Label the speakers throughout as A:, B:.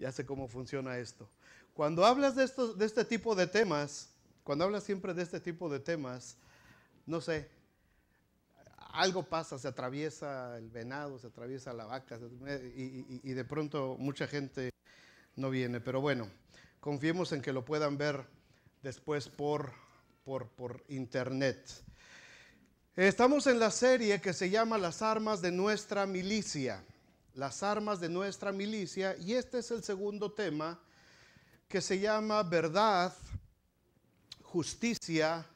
A: ya sé cómo funciona esto. Cuando hablas de, de este tipo de temas, cuando hablas siempre de este tipo de temas, no sé, algo pasa, se atraviesa el venado, se atraviesa la vaca, y, de pronto mucha gente no viene. Pero bueno, confiemos en que lo puedan ver después por, por, por internet. Estamos en la serie que se llama Las armas de nuestra milicia las armas de nuestra milicia. Y este es el segundo tema que se llama verdad, justicia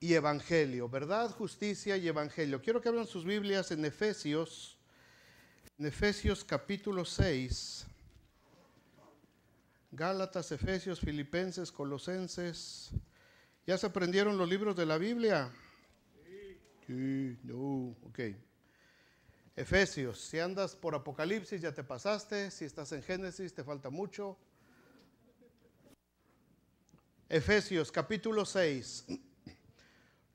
A: y evangelio. Verdad, justicia y evangelio. Quiero que abran sus Biblias en Efesios, en Efesios capítulo 6. Gálatas, Efesios, Filipenses, Colosenses. ¿Ya se aprendieron los libros de la Biblia? Sí. sí no, ok. Efesios, si andas por Apocalipsis ya te pasaste, si estás en Génesis te falta mucho. Efesios capítulo 6.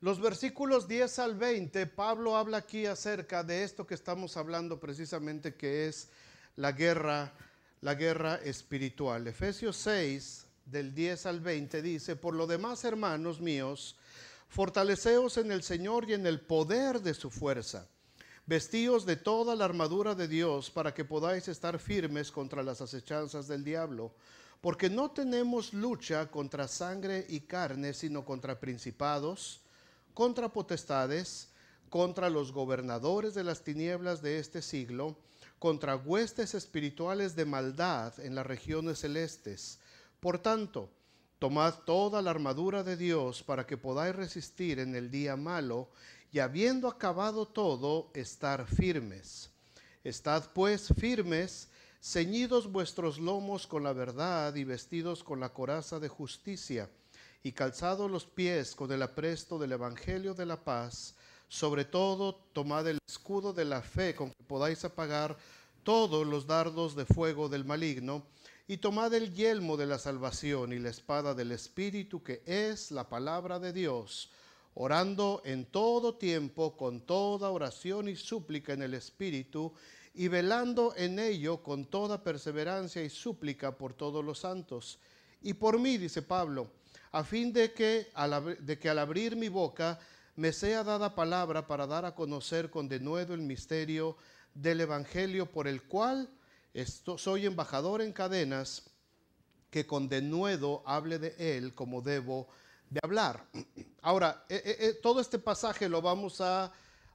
A: Los versículos 10 al 20, Pablo habla aquí acerca de esto que estamos hablando precisamente que es la guerra, la guerra espiritual. Efesios 6 del 10 al 20 dice, "Por lo demás, hermanos míos, fortaleceos en el Señor y en el poder de su fuerza." Vestíos de toda la armadura de Dios para que podáis estar firmes contra las acechanzas del diablo, porque no tenemos lucha contra sangre y carne, sino contra principados, contra potestades, contra los gobernadores de las tinieblas de este siglo, contra huestes espirituales de maldad en las regiones celestes. Por tanto, tomad toda la armadura de Dios para que podáis resistir en el día malo y habiendo acabado todo, estar firmes. Estad pues firmes, ceñidos vuestros lomos con la verdad y vestidos con la coraza de justicia, y calzados los pies con el apresto del Evangelio de la paz. Sobre todo, tomad el escudo de la fe con que podáis apagar todos los dardos de fuego del maligno, y tomad el yelmo de la salvación y la espada del Espíritu, que es la palabra de Dios orando en todo tiempo con toda oración y súplica en el Espíritu, y velando en ello con toda perseverancia y súplica por todos los santos. Y por mí, dice Pablo, a fin de que al, de al abrir mi boca me sea dada palabra para dar a conocer con denuedo el misterio del Evangelio por el cual soy embajador en cadenas, que con denuedo hable de él como debo de hablar. Ahora, eh, eh, eh, todo este pasaje lo vamos a,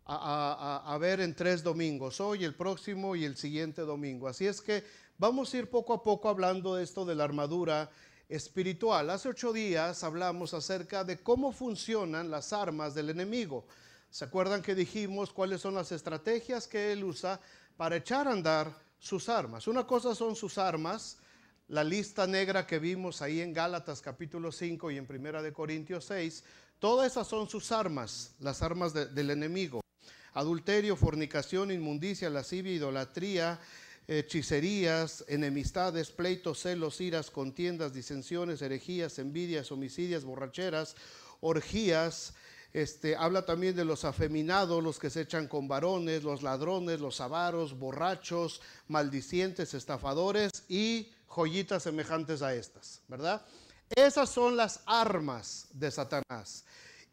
A: a, ver en tres domingos, hoy, el próximo y el siguiente domingo. Así es que vamos a ir poco a poco hablando de esto de la armadura espiritual. Hace ocho días hablamos acerca de cómo funcionan las armas del enemigo. ¿Se acuerdan que dijimos cuáles son las estrategias que él usa para echar a andar sus armas? Una cosa son sus armas, la lista negra que vimos ahí en Gálatas capítulo 5 y en Primera de Corintios 6, todas esas son sus armas, las armas del enemigo. Adulterio, fornicación, inmundicia, lascivia, idolatría, hechicerías, enemistades, pleitos, celos, iras, contiendas, disensiones, herejías, envidias, homicidios, borracheras, orgías, este, habla también de los afeminados, los que se echan con varones, los ladrones, los avaros, borrachos, maldicientes, estafadores y joyitas semejantes a estas, ¿verdad? Esas son las armas de Satanás.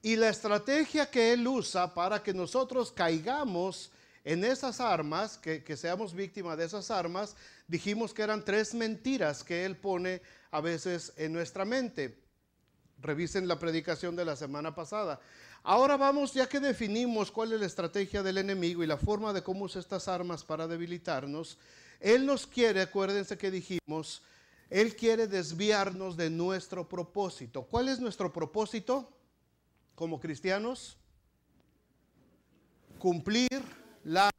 A: Y la estrategia que él usa para que nosotros caigamos en esas armas, que, que seamos víctimas de esas armas, dijimos que eran tres mentiras que él pone a veces en nuestra mente. Revisen la predicación de la semana pasada. Ahora vamos, ya que definimos cuál es la estrategia del enemigo y la forma de cómo usa estas armas para debilitarnos, él nos quiere, acuérdense que dijimos, Él quiere desviarnos de nuestro propósito. ¿Cuál es nuestro propósito como cristianos? Cumplir la,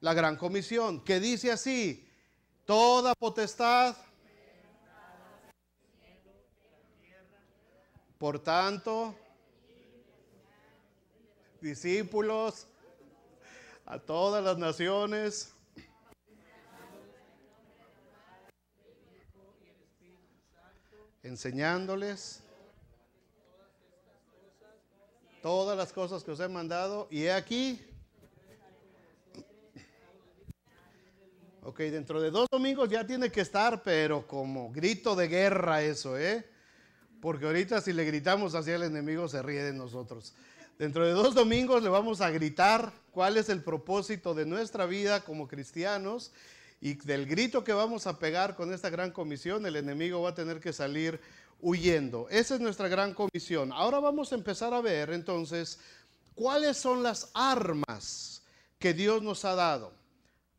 A: la gran comisión, que dice así, toda potestad. Por tanto, discípulos a todas las naciones. enseñándoles todas las cosas que os he mandado. Y he aquí. Ok, dentro de dos domingos ya tiene que estar, pero como grito de guerra eso, ¿eh? Porque ahorita si le gritamos hacia el enemigo se ríe de nosotros. Dentro de dos domingos le vamos a gritar cuál es el propósito de nuestra vida como cristianos y del grito que vamos a pegar con esta gran comisión, el enemigo va a tener que salir huyendo. Esa es nuestra gran comisión. Ahora vamos a empezar a ver entonces cuáles son las armas que Dios nos ha dado.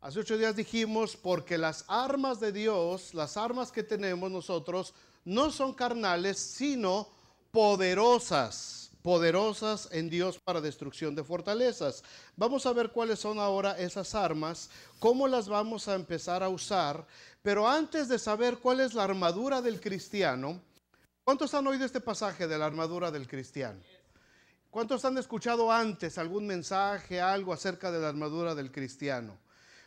A: Hace ocho días dijimos, porque las armas de Dios, las armas que tenemos nosotros, no son carnales, sino poderosas poderosas en Dios para destrucción de fortalezas. Vamos a ver cuáles son ahora esas armas, cómo las vamos a empezar a usar, pero antes de saber cuál es la armadura del cristiano, ¿cuántos han oído este pasaje de la armadura del cristiano? ¿Cuántos han escuchado antes algún mensaje, algo acerca de la armadura del cristiano?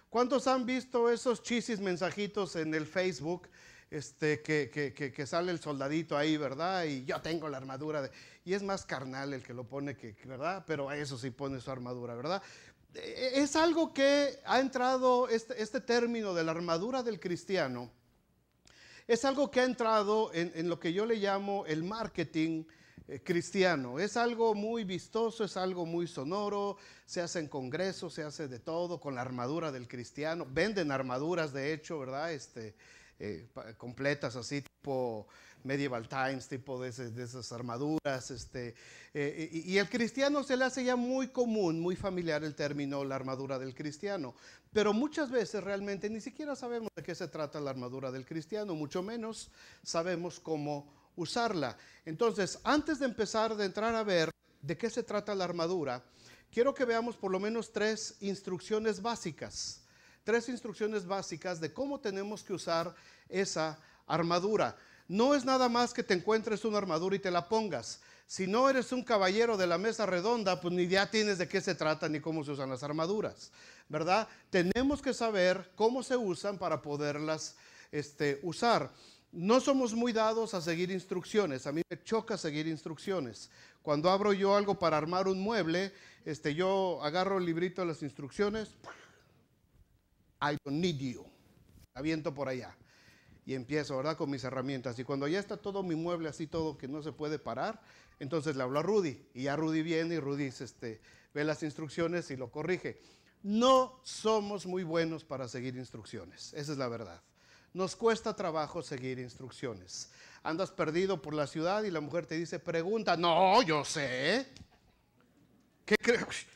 A: ¿Cuántos han visto esos chisis mensajitos en el Facebook este, que, sale el soldadito ahí, ¿verdad? Y yo tengo la armadura. De... Y es más carnal el que lo pone, que, ¿verdad? Pero a eso sí pone su armadura, ¿verdad? E, e, es algo que ha entrado, este, este, término de la armadura del cristiano, es algo que ha entrado en, lo que yo le llamo el marketing eh, cristiano. Es algo muy vistoso, es algo muy sonoro, se hace en congresos, se hace de todo con la armadura del cristiano, venden armaduras de hecho, ¿verdad? Este, eh, completas, así tipo medieval times, tipo de, esas armaduras. Este, eh, y, el cristiano se le hace ya muy común, muy familiar el término la armadura del cristiano. Pero muchas veces realmente ni siquiera sabemos de qué se trata la armadura del cristiano, mucho menos sabemos cómo usarla. Entonces, antes de empezar, de entrar a ver de qué se trata la armadura, quiero que veamos por lo menos tres instrucciones básicas tres instrucciones básicas de cómo tenemos que usar esa armadura. No es nada más que te encuentres una armadura y te la pongas. Si no eres un caballero de la mesa redonda, pues ni idea tienes de qué se trata ni cómo se usan las armaduras, ¿verdad? Tenemos que saber cómo se usan para poderlas este, usar. No somos muy dados a seguir instrucciones. A mí me choca seguir instrucciones. Cuando abro yo algo para armar un mueble, este, yo agarro el librito de las instrucciones, I don't need you. por allá. Y empiezo, ¿verdad? Con mis herramientas. Y cuando ya está todo mi mueble así, todo que no se puede parar, entonces le hablo a Rudy. Y ya Rudy viene y Rudy este, ve las instrucciones y lo corrige. No somos muy buenos para seguir instrucciones. Esa es la verdad. Nos cuesta trabajo seguir instrucciones. Andas perdido por la ciudad y la mujer te dice, pregunta, no, yo sé. ¿Qué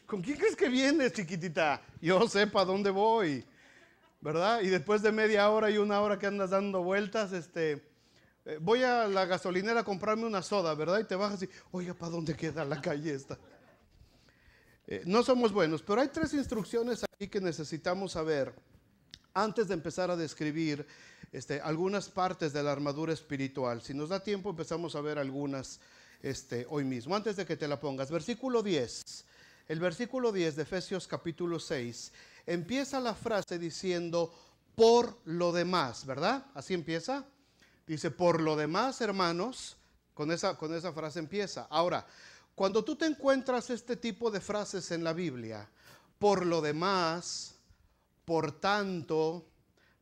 A: ¿Con quién crees que vienes, chiquitita? Yo sé para dónde voy. ¿verdad? Y después de media hora y una hora que andas dando vueltas, este, eh, voy a la gasolinera a comprarme una soda, ¿verdad? Y te bajas y, oiga, ¿para dónde queda la calle esta? Eh, no somos buenos, pero hay tres instrucciones aquí que necesitamos saber antes de empezar a describir este, algunas partes de la armadura espiritual. Si nos da tiempo, empezamos a ver algunas este, hoy mismo. Antes de que te la pongas, versículo 10, el versículo 10 de Efesios capítulo 6 empieza la frase diciendo por lo demás, ¿verdad? Así empieza. Dice, por lo demás, hermanos, con esa, con esa frase empieza. Ahora, cuando tú te encuentras este tipo de frases en la Biblia, por lo demás, por tanto,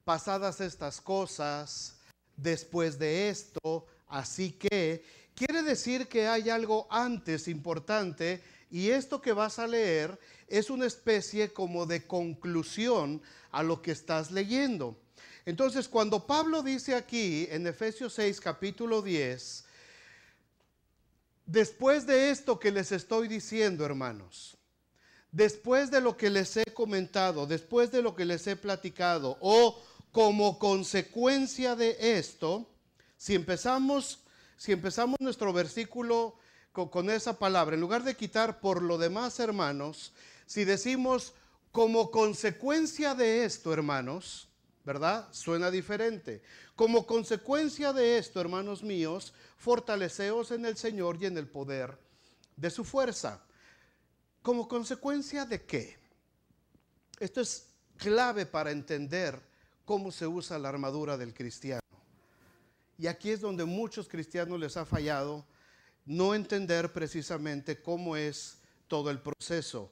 A: pasadas estas cosas, después de esto, así que, quiere decir que hay algo antes importante y esto que vas a leer es una especie como de conclusión a lo que estás leyendo. Entonces, cuando Pablo dice aquí en Efesios 6, capítulo 10, después de esto que les estoy diciendo, hermanos, después de lo que les he comentado, después de lo que les he platicado, o como consecuencia de esto, si empezamos, si empezamos nuestro versículo con, esa palabra, en lugar de quitar por lo demás, hermanos, si decimos como consecuencia de esto, hermanos, ¿verdad? Suena diferente. Como consecuencia de esto, hermanos míos, fortaleceos en el Señor y en el poder de su fuerza. ¿Como consecuencia de qué? Esto es clave para entender cómo se usa la armadura del cristiano. Y aquí es donde muchos cristianos les ha fallado no entender precisamente cómo es todo el proceso.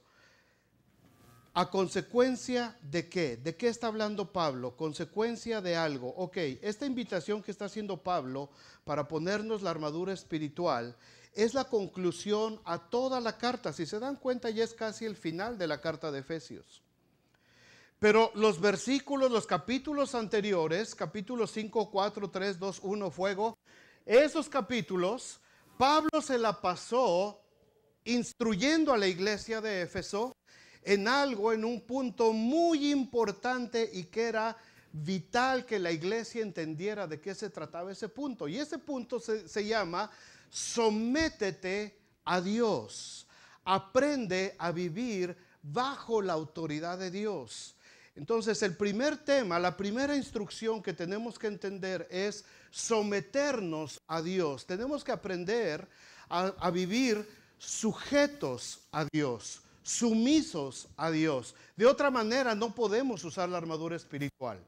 A: ¿A consecuencia de qué? ¿De qué está hablando Pablo? Consecuencia de algo. Ok, esta invitación que está haciendo Pablo para ponernos la armadura espiritual es la conclusión a toda la carta. Si se dan cuenta, ya es casi el final de la carta de Efesios. Pero los versículos, los capítulos anteriores, capítulos 5, 4, 3, 2, 1, fuego, esos capítulos Pablo se la pasó instruyendo a la iglesia de Éfeso en algo, en un punto muy importante y que era vital que la iglesia entendiera de qué se trataba ese punto. Y ese punto se, se llama, sométete a Dios, aprende a vivir bajo la autoridad de Dios. Entonces, el primer tema, la primera instrucción que tenemos que entender es someternos a Dios. Tenemos que aprender a, vivir sujetos a Dios, sumisos a Dios. De otra manera, no podemos usar la armadura espiritual.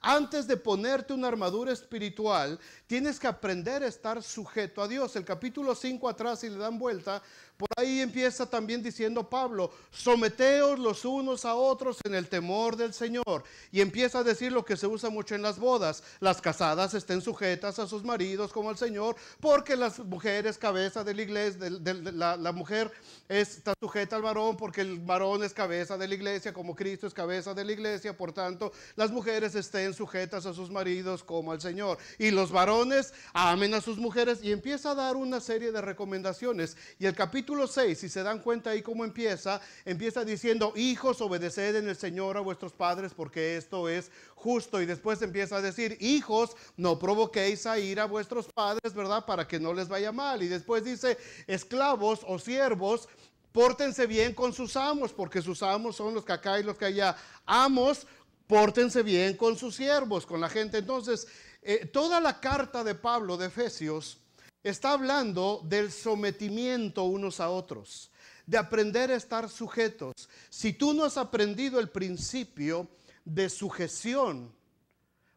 A: Antes de ponerte una armadura espiritual, tienes que aprender a estar sujeto a Dios. El capítulo 5 atrás, si le dan vuelta, por ahí empieza también diciendo Pablo, someteos los unos a otros en el temor del Señor. Y empieza a decir lo que se usa mucho en las bodas. Las casadas estén sujetas a sus maridos como al Señor, porque las mujeres, cabeza de la iglesia, la, mujer está sujeta al varón, porque el varón es cabeza de la iglesia, como Cristo es cabeza de la iglesia. Por tanto, las mujeres estén sujetas a sus maridos como al Señor. Y los varones amen a sus mujeres y empieza a dar una serie de recomendaciones. Y el capítulo 6, si se dan cuenta ahí cómo empieza, empieza diciendo, hijos, obedeced en el Señor a vuestros padres porque esto es justo. Y después empieza a decir, hijos, no provoquéis a ir a vuestros padres, ¿verdad? Para que no les vaya mal. Y después dice, esclavos o siervos, pórtense bien con sus amos, porque sus amos son los que acá y los que allá. Amos, Pórtense bien con sus siervos, con la gente. Entonces, eh, toda la carta de Pablo de Efesios está hablando del sometimiento unos a otros, de aprender a estar sujetos. Si tú no has aprendido el principio de sujeción,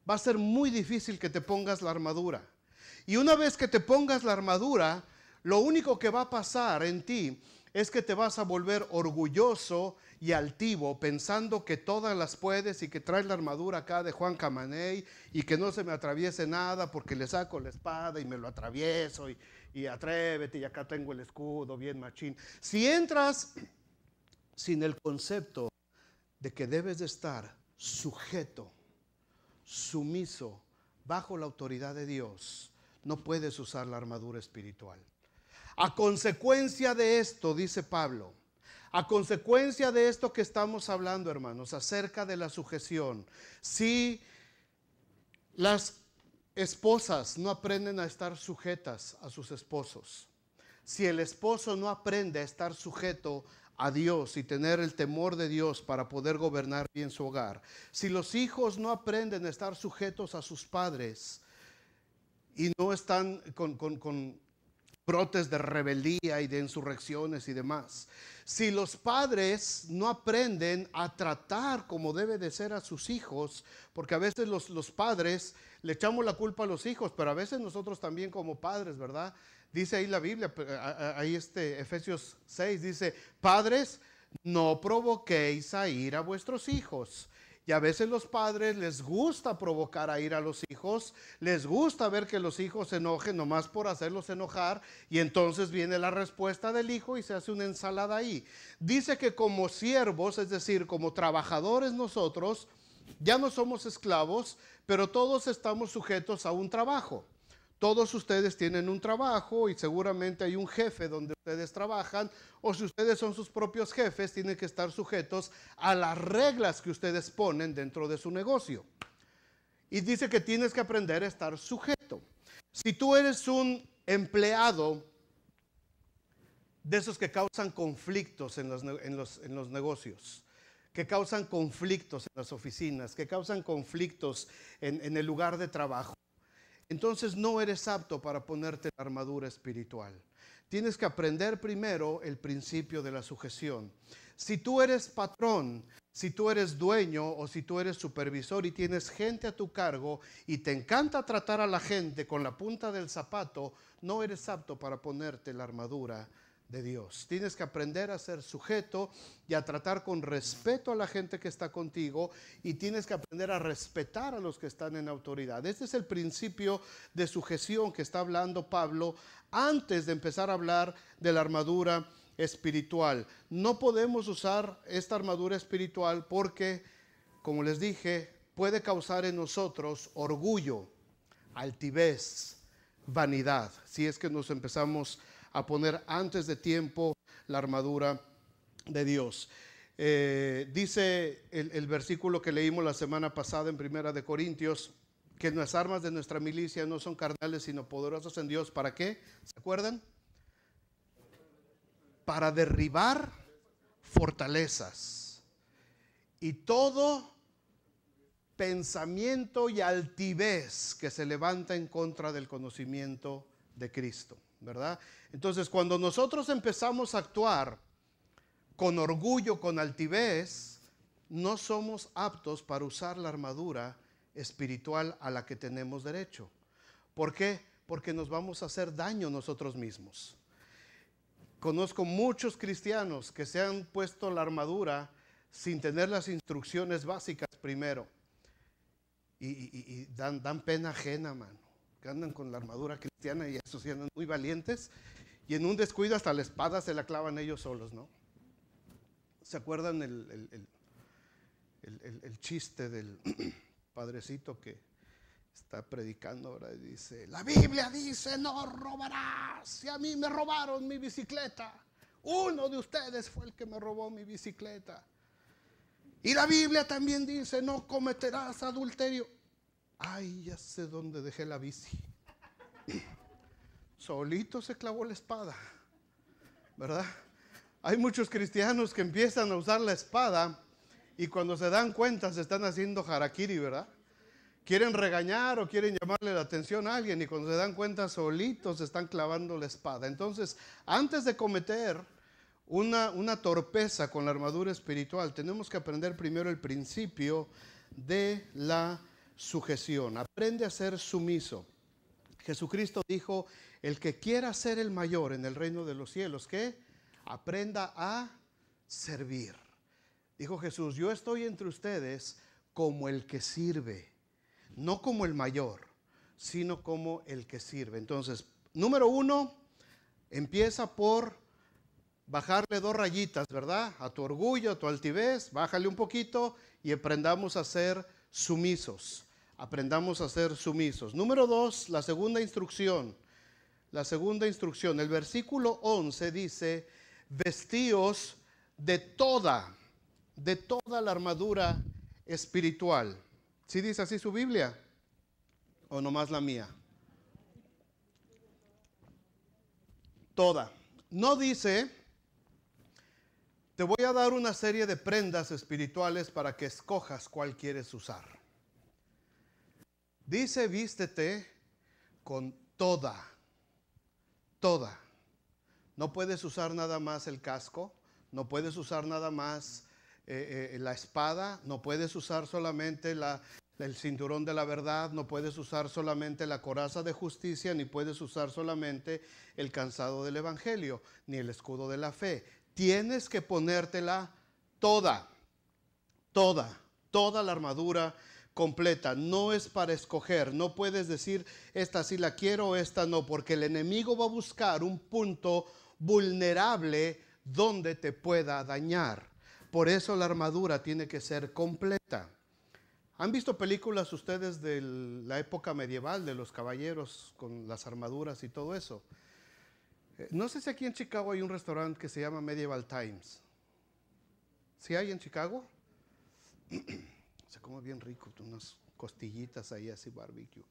A: va a ser muy difícil que te pongas la armadura. Y una vez que te pongas la armadura, lo único que va a pasar en ti es que te vas a volver orgulloso y altivo, pensando que todas las puedes y que traes la armadura acá de Juan Camaney y que no se me atraviese nada porque le saco la espada y me lo atravieso y, y atrévete y acá tengo el escudo bien machín. Si entras sin el concepto de que debes de estar sujeto, sumiso, bajo la autoridad de Dios, no puedes usar la armadura espiritual. A consecuencia de esto, dice Pablo, a consecuencia de esto que estamos hablando, hermanos, acerca de la sujeción, si las esposas no aprenden a estar sujetas a sus esposos, si el esposo no aprende a estar sujeto a Dios y tener el temor de Dios para poder gobernar bien su hogar, si los hijos no aprenden a estar sujetos a sus padres y no están con, brotes de rebeldía y de insurrecciones y demás. Si los padres no aprenden a tratar como debe de ser a sus hijos, porque a veces los, los, padres le echamos la culpa a los hijos, pero a veces nosotros también como padres, ¿verdad? Dice ahí la Biblia, ahí este Efesios 6, dice, padres, no provoquéis a ir a vuestros hijos y a veces los padres les gusta provocar a ir a los hijos, les gusta ver que los hijos se enojen nomás por hacerlos enojar y entonces viene la respuesta del hijo y se hace una ensalada ahí. Dice que como siervos, es decir, como trabajadores nosotros, ya no somos esclavos, pero todos estamos sujetos a un trabajo. Todos ustedes tienen un trabajo y seguramente hay un jefe donde ustedes trabajan, o si ustedes son sus propios jefes, tienen que estar sujetos a las reglas que ustedes ponen dentro de su negocio. Y dice que tienes que aprender a estar sujeto. Si tú eres un empleado de esos que causan conflictos en los, negocios, que causan conflictos en las oficinas, que causan conflictos en el lugar de trabajo, entonces no eres apto para ponerte la armadura espiritual. Tienes que aprender primero el principio de la sujeción. Si tú eres patrón, si tú eres dueño o si tú eres supervisor y tienes gente a tu cargo y te encanta tratar a la gente con la punta del zapato, no eres apto para ponerte la armadura de Dios. Tienes que aprender a ser sujeto y a tratar con respeto a la gente que está contigo y tienes que aprender a respetar a los que están en autoridad. Este es el principio de sujeción que está hablando Pablo antes de empezar a hablar de la armadura espiritual. No podemos usar esta armadura espiritual porque, como les dije, puede causar en nosotros orgullo, altivez, vanidad, si es que nos empezamos a a poner antes de tiempo la armadura de Dios. Eh, dice el, el, versículo que leímos la semana pasada en Primera de Corintios, que las armas de nuestra milicia no son carnales, sino poderosas en Dios. ¿Para qué? ¿Se acuerdan? Para derribar fortalezas y todo pensamiento y altivez que se levanta en contra del conocimiento de Cristo. ¿verdad? Entonces, cuando nosotros empezamos a actuar con orgullo, con altivez, no somos aptos para usar la armadura espiritual a la que tenemos derecho. ¿Por qué? Porque nos vamos a hacer daño nosotros mismos. Conozco muchos cristianos que se han puesto la armadura sin tener las instrucciones básicas primero. Y, dan, dan pena ajena, man andan con la armadura cristiana y esos sí andan muy valientes, y en un descuido hasta la espada se la clavan ellos solos, ¿no? ¿Se acuerdan el, chiste del padrecito que está predicando ahora y dice, la Biblia dice, no robarás, si a mí me robaron mi bicicleta, uno de ustedes fue el que me robó mi bicicleta. Y la Biblia también dice, no cometerás adulterio. Ay, ya sé dónde dejé la bici. Solito se clavó la espada, ¿verdad? Hay muchos cristianos que empiezan a usar la espada y cuando se dan cuenta se están haciendo harakiri, ¿verdad? Quieren regañar o quieren llamarle la atención a alguien y cuando se dan cuenta solitos se están clavando la espada. Entonces, antes de cometer una, una torpeza con la armadura espiritual, tenemos que aprender primero el principio de la sujeción, aprende a ser sumiso. Jesucristo dijo, el que quiera ser el mayor en el reino de los cielos, que aprenda a servir. Dijo Jesús, yo estoy entre ustedes como el que sirve, no como el mayor, sino como el que sirve. Entonces, número uno, empieza por bajarle dos rayitas, ¿verdad? A tu orgullo, a tu altivez, bájale un poquito y aprendamos a ser sumisos aprendamos a ser sumisos. Número dos, la segunda instrucción. La segunda instrucción, el versículo 11 dice, vestíos de toda, de toda la armadura espiritual. ¿Sí dice así su Biblia? ¿O nomás la mía? Toda. No dice, te voy a dar una serie de prendas espirituales para que escojas cuál quieres usar. Dice, vístete con toda, toda. No puedes usar nada más el casco, no puedes usar nada más eh, eh, la espada, no puedes usar solamente el cinturón de la verdad, no puedes usar solamente la coraza de justicia, ni puedes usar solamente el cansado del evangelio, ni el escudo de la fe. Tienes que ponértela toda, toda, toda la armadura completa, no es para escoger, no puedes decir esta sí la quiero, o esta no, porque el enemigo va a buscar un punto vulnerable donde te pueda dañar. Por eso la armadura tiene que ser completa. ¿Han visto películas ustedes de la época medieval, de los caballeros con las armaduras y todo eso? Eh, no sé si aquí en Chicago hay un restaurante que se llama Medieval Times. ¿Si hay en Chicago? Se come bien rico, unas costillitas ahí así barbecue.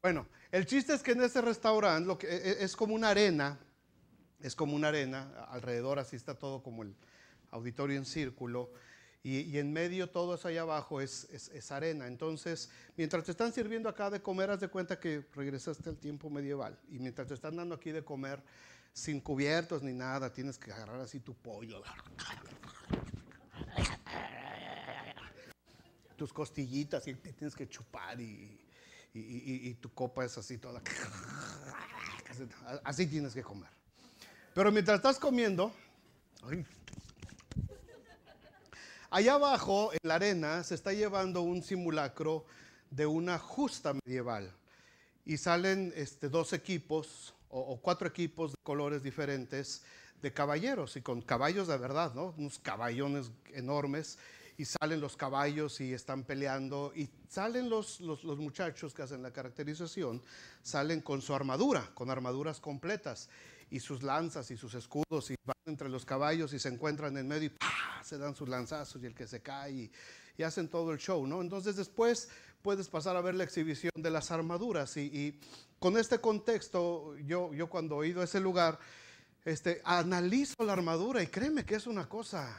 A: Bueno, el chiste es que en ese restaurante lo que e, e, es como una arena, es como una arena, alrededor así está todo como el auditorio en círculo. Y, en medio todo eso allá abajo es, arena. Entonces, mientras te están sirviendo acá de comer, haz de cuenta que regresaste al tiempo medieval. Y mientras te están dando aquí de comer sin cubiertos ni nada, tienes que agarrar así tu pollo, tus costillitas y te tienes que chupar y, tu copa es así toda. Así tienes que comer. Pero mientras estás comiendo, allá abajo en la arena se está llevando un simulacro de una justa medieval y salen este, dos equipos o, o, cuatro equipos de colores diferentes de caballeros y con caballos de verdad, ¿no? Unos caballones enormes y salen los caballos y están peleando y salen los, los, muchachos que hacen la caracterización, salen con su armadura, con armaduras completas y sus lanzas y sus escudos y van entre los caballos y se encuentran en medio y se dan sus lanzazos y el que se cae y, hacen todo el show, ¿no? Entonces después puedes pasar a ver la exhibición de las armaduras y, y con este contexto yo, yo cuando he ido a ese lugar, este, analizo la armadura y créeme que es una cosa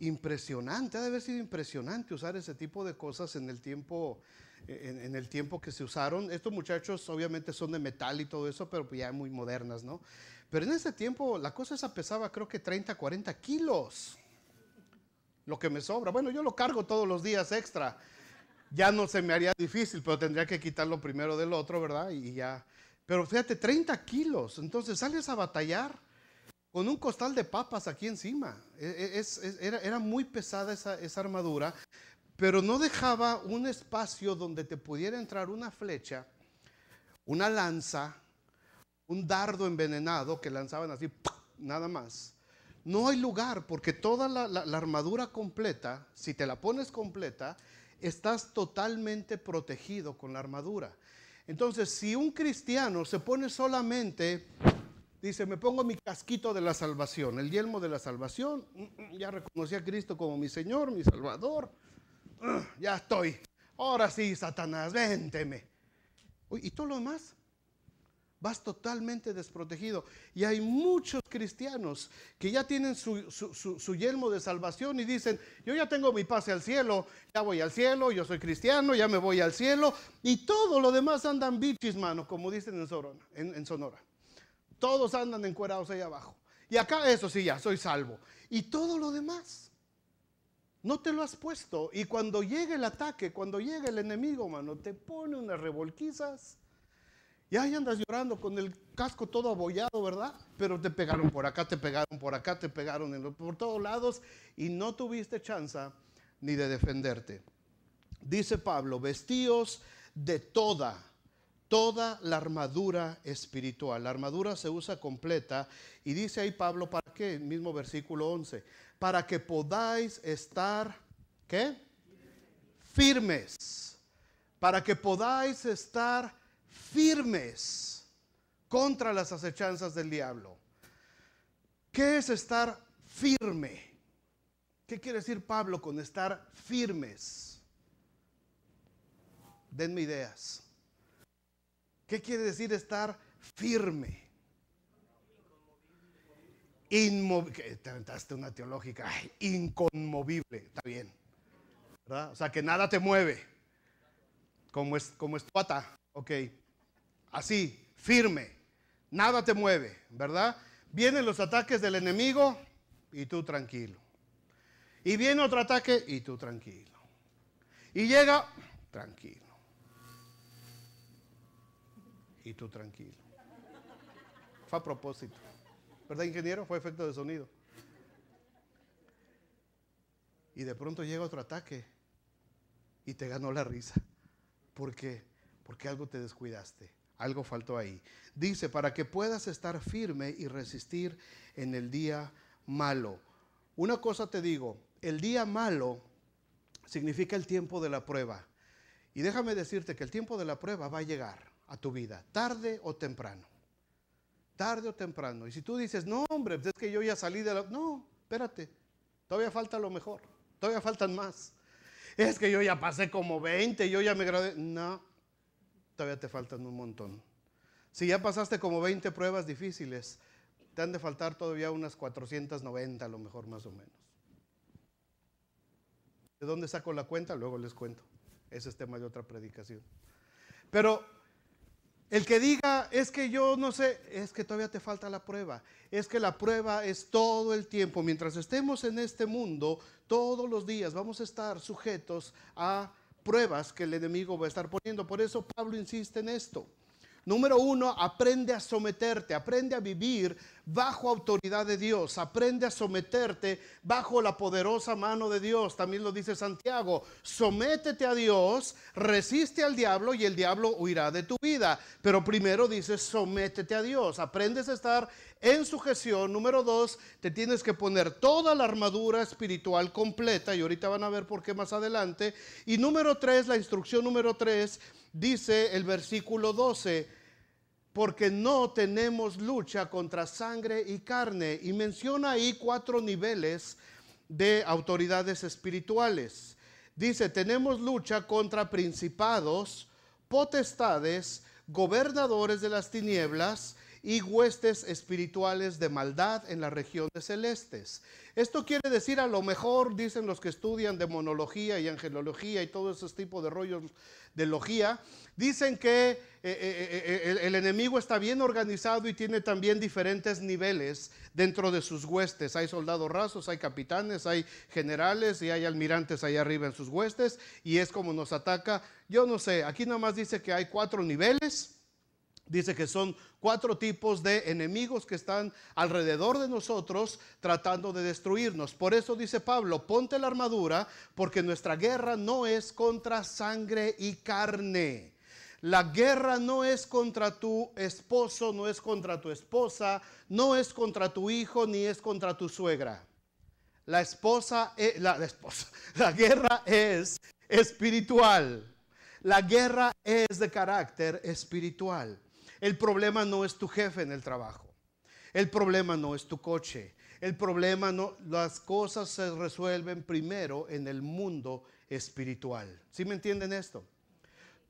A: impresionante, ha de haber sido impresionante usar ese tipo de cosas en el tiempo, en, el tiempo que se usaron. Estos muchachos obviamente son de metal y todo eso, pero ya muy modernas, ¿no? Pero en ese tiempo la cosa esa pesaba creo que 30, 40 kilos, lo que me sobra. Bueno, yo lo cargo todos los días extra. Ya no se me haría difícil, pero tendría que quitar lo primero del otro, ¿verdad? Y ya. Pero fíjate, 30 kilos. Entonces sales a batallar con un costal de papas aquí encima. E, e, era, muy pesada esa, armadura, pero no dejaba un espacio donde te pudiera entrar una flecha, una lanza, un dardo envenenado que lanzaban así, nada más. No hay lugar porque toda la armadura completa, si te la pones completa, estás totalmente protegido con la armadura. Entonces, si un cristiano se pone solamente Dice, me pongo mi casquito de la salvación, el yelmo de la salvación. Mm, mm, ya reconocí a Cristo como mi Señor, mi Salvador. Ah, ya estoy. Ahora sí, Satanás, vénteme. ¿Y todo lo demás? Vas totalmente desprotegido. Y hay muchos cristianos que ya tienen su, yelmo de salvación y dicen, yo ya tengo mi pase al cielo, ya voy al cielo, yo soy cristiano, ya me voy al cielo. Y todo lo demás andan bichis, mano, como dicen en Sonora. Todos andan encuerados ahí abajo. Y acá, eso sí, ya soy salvo. Y todo lo demás, no te lo has puesto. Y cuando llega el ataque, cuando llega el enemigo, mano, te pone unas revolquizas. Y ahí andas llorando con el casco todo abollado, ¿verdad? Pero te pegaron por acá, te pegaron por acá, te pegaron en por todos lados y no tuviste chance ni de defenderte. Dice Pablo, vestidos de toda toda la armadura espiritual. La armadura se usa completa y dice ahí Pablo, ¿para qué? El mismo versículo 11, para que podáis estar, ¿qué? Firmes, para que podáis estar firmes contra las acechanzas del diablo. ¿Qué es estar firme? ¿Qué quiere decir Pablo con estar firmes? Denme ideas. ¿Qué quiere decir estar firme? Inmovible. Te una teológica. inconmovible. Está bien. O sea, que nada te mueve. Como es, como es Ok. Así, firme. Nada te mueve. ¿Verdad? Vienen los ataques del enemigo y tú tranquilo. Y viene otro ataque y tú tranquilo. Y llega tranquilo y tú tranquilo. Fue a propósito. ¿Verdad, ingeniero? Fue efecto de sonido. Y de pronto llega otro ataque y te ganó la risa. ¿Por qué? Porque algo te descuidaste. Algo faltó ahí. Dice, para que puedas estar firme y resistir en el día malo. Una cosa te digo, el día malo significa el tiempo de la prueba. Y déjame decirte que el tiempo de la prueba va a llegar a tu vida, tarde o temprano. Tarde o temprano. Y si tú dices, no, hombre, pues es que yo ya salí de la... No, espérate, todavía falta lo mejor, todavía faltan más. Es que yo ya pasé como 20, yo ya me gradué. No, todavía te faltan un montón. Si ya pasaste como 20 pruebas difíciles, te han de faltar todavía unas 490 a lo mejor más o menos. ¿De dónde saco la cuenta? Luego les cuento. Ese es tema de otra predicación. Pero el que diga, es que yo no sé, es que todavía te falta la prueba. Es que la prueba es todo el tiempo. Mientras estemos en este mundo, todos los días vamos a estar sujetos a pruebas que el enemigo va a estar poniendo. Por eso Pablo insiste en esto. Número uno, aprende a someterte, aprende a vivir bajo autoridad de Dios, aprende a someterte bajo la poderosa mano de Dios. También lo dice Santiago, sométete a Dios, resiste al diablo y el diablo huirá de tu vida. Pero primero dice, sométete a Dios, aprendes a estar en sujeción. Número dos, te tienes que poner toda la armadura espiritual completa, y ahorita van a ver por qué más adelante. Y número tres, la instrucción número tres, dice el versículo 12, porque no tenemos lucha contra sangre y carne. Y menciona ahí cuatro niveles de autoridades espirituales. Dice, tenemos lucha contra principados, potestades, gobernadores de las tinieblas, y huestes espirituales de maldad en la región de celestes. Esto quiere decir, a lo mejor, dicen los que estudian demonología y angelología y todos ese tipos de rollos de logía, dicen que eh, eh, eh, el, enemigo está bien organizado y tiene también diferentes niveles dentro de sus huestes. Hay soldados rasos, hay capitanes, hay generales y hay almirantes ahí arriba en sus huestes y es como nos ataca. Yo no sé, aquí nada más dice que hay cuatro niveles Dice que son cuatro tipos de enemigos que están alrededor de nosotros tratando de destruirnos. Por eso dice Pablo, ponte la armadura porque nuestra guerra no es contra sangre y carne. La guerra no es contra tu esposo, no es contra tu esposa, no es contra tu hijo, ni es contra tu suegra. La esposa, es la esposa, la guerra es espiritual. La guerra es de carácter espiritual. El problema no es tu jefe en el trabajo. El problema no es tu coche. El problema no, las cosas se resuelven primero en el mundo espiritual. ¿Sí me entienden esto?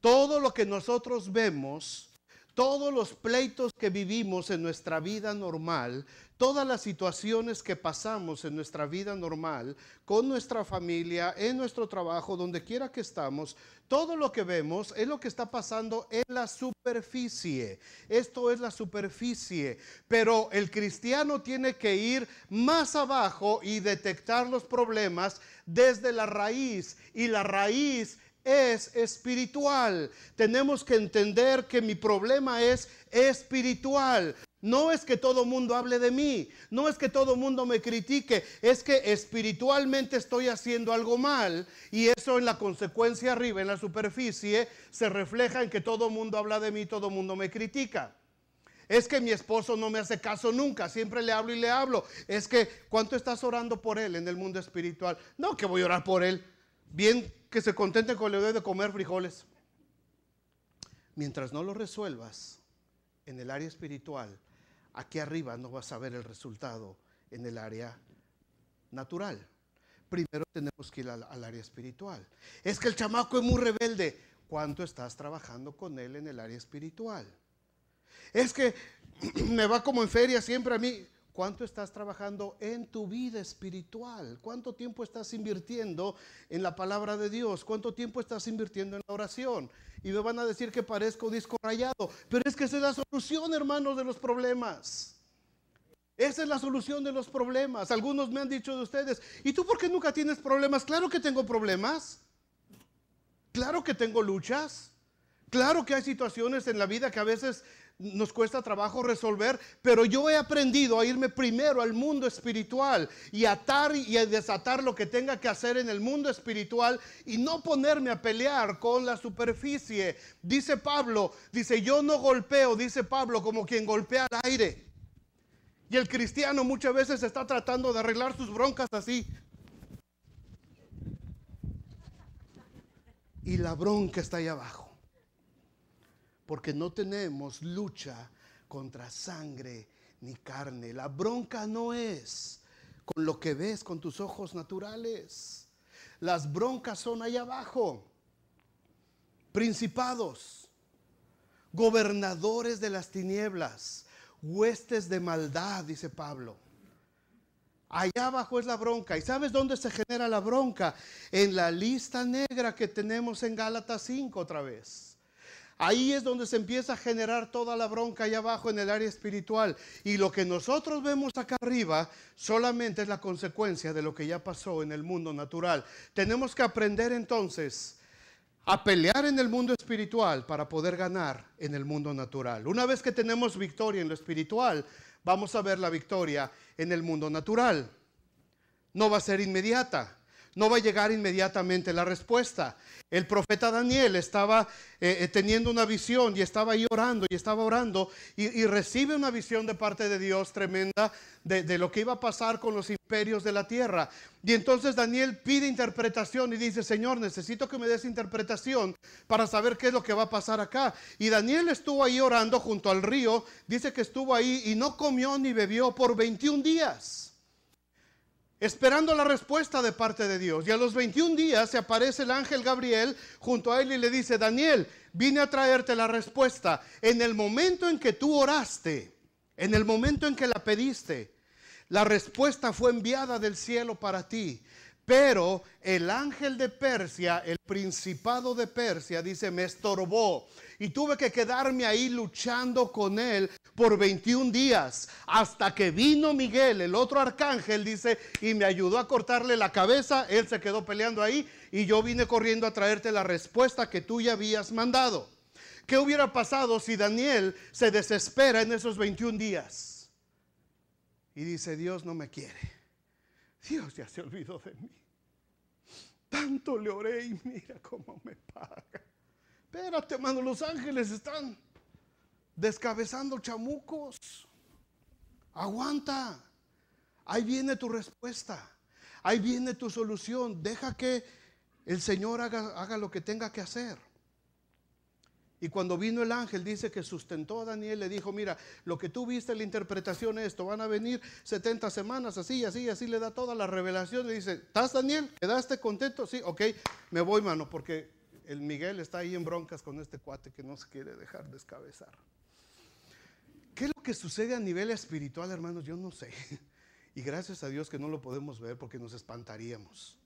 A: Todo lo que nosotros vemos todos los pleitos que vivimos en nuestra vida normal, todas las situaciones que pasamos en nuestra vida normal, con nuestra familia, en nuestro trabajo, donde quiera que estamos, todo lo que vemos es lo que está pasando en la superficie. Esto es la superficie. Pero el cristiano tiene que ir más abajo y detectar los problemas desde la raíz. Y la raíz es espiritual. Tenemos que entender que mi problema es espiritual. No es que todo mundo hable de mí, no es que todo mundo me critique, es que espiritualmente estoy haciendo algo mal y eso en la consecuencia arriba, en la superficie, se refleja en que todo mundo habla de mí, todo mundo me critica. Es que mi esposo no me hace caso nunca, siempre le hablo y le hablo. Es que, ¿cuánto estás orando por él en el mundo espiritual? No, que voy a orar por él. Bien que se contente con la idea de comer frijoles. Mientras no lo resuelvas en el área espiritual, aquí arriba no vas a ver el resultado en el área natural. Primero tenemos que ir al, al área espiritual. Es que el chamaco es muy rebelde. ¿Cuánto estás trabajando con él en el área espiritual? Es que me va como en feria siempre a mí. ¿Cuánto estás trabajando en tu vida espiritual? ¿Cuánto tiempo estás invirtiendo en la palabra de Dios? ¿Cuánto tiempo estás invirtiendo en la oración? Y me van a decir que parezco disco rayado, pero es que esa es la solución, hermanos, de los problemas. Esa es la solución de los problemas. Algunos me han dicho de ustedes, ¿y tú por qué nunca tienes problemas? Claro que tengo problemas. Claro que tengo luchas. Claro que hay situaciones en la vida que a veces nos cuesta trabajo resolver, pero yo he aprendido a irme primero al mundo espiritual y atar y a desatar lo que tenga que hacer en el mundo espiritual y no ponerme a pelear con la superficie. Dice Pablo, dice, yo no golpeo, dice Pablo, como quien golpea al aire. Y el cristiano muchas veces está tratando de arreglar sus broncas así. Y la bronca está ahí abajo porque no tenemos lucha contra sangre ni carne. La bronca no es con lo que ves con tus ojos naturales. Las broncas son allá abajo. Principados, gobernadores de las tinieblas, huestes de maldad, dice Pablo. Allá abajo es la bronca. ¿Y sabes dónde se genera la bronca? En la lista negra que tenemos en Gálatas 5 otra vez. Ahí es donde se empieza a generar toda la bronca allá abajo en el área espiritual. Y lo que nosotros vemos acá arriba solamente es la consecuencia de lo que ya pasó en el mundo natural. Tenemos que aprender entonces a pelear en el mundo espiritual para poder ganar en el mundo natural. Una vez que tenemos victoria en lo espiritual, vamos a ver la victoria en el mundo natural. No va a ser inmediata, no va a llegar inmediatamente la respuesta. El profeta Daniel estaba eh, eh, teniendo una visión y estaba ahí orando y estaba orando y, recibe una visión de parte de Dios tremenda de, de, lo que iba a pasar con los imperios de la tierra. Y entonces Daniel pide interpretación y dice, Señor, necesito que me des interpretación para saber qué es lo que va a pasar acá. Y Daniel estuvo ahí orando junto al río, dice que estuvo ahí y no comió ni bebió por 21 días esperando la respuesta de parte de Dios. Y a los 21 días se aparece el ángel Gabriel junto a él y le dice, Daniel, vine a traerte la respuesta. En el momento en que tú oraste, en el momento en que la pediste, la respuesta fue enviada del cielo para ti. Pero el ángel de Persia, el principado de Persia, dice, me estorbó y tuve que quedarme ahí luchando con él por 21 días, hasta que vino Miguel, el otro arcángel, dice, y me ayudó a cortarle la cabeza, él se quedó peleando ahí, y yo vine corriendo a traerte la respuesta que tú ya habías mandado. ¿Qué hubiera pasado si Daniel se desespera en esos 21 días? Y dice, Dios no me quiere. Dios ya se olvidó de mí. Tanto le oré y mira cómo me paga. Espérate, mano, los ángeles están descabezando chamucos. Aguanta. Ahí viene tu respuesta. Ahí viene tu solución. Deja que el Señor haga, lo que tenga que hacer. Y cuando vino el ángel, dice que sustentó a Daniel, le dijo, mira, lo que tú viste, la interpretación es esto, van a venir 70 semanas, así, así, así, le da toda la revelación, le dice, ¿estás Daniel? ¿Quedaste contento? Sí, ok, me voy, mano, porque el Miguel está ahí en broncas con este cuate que no se quiere dejar descabezar. ¿Qué es lo que sucede a nivel espiritual, hermanos? Yo no sé. Y gracias a Dios que no lo podemos ver porque nos espantaríamos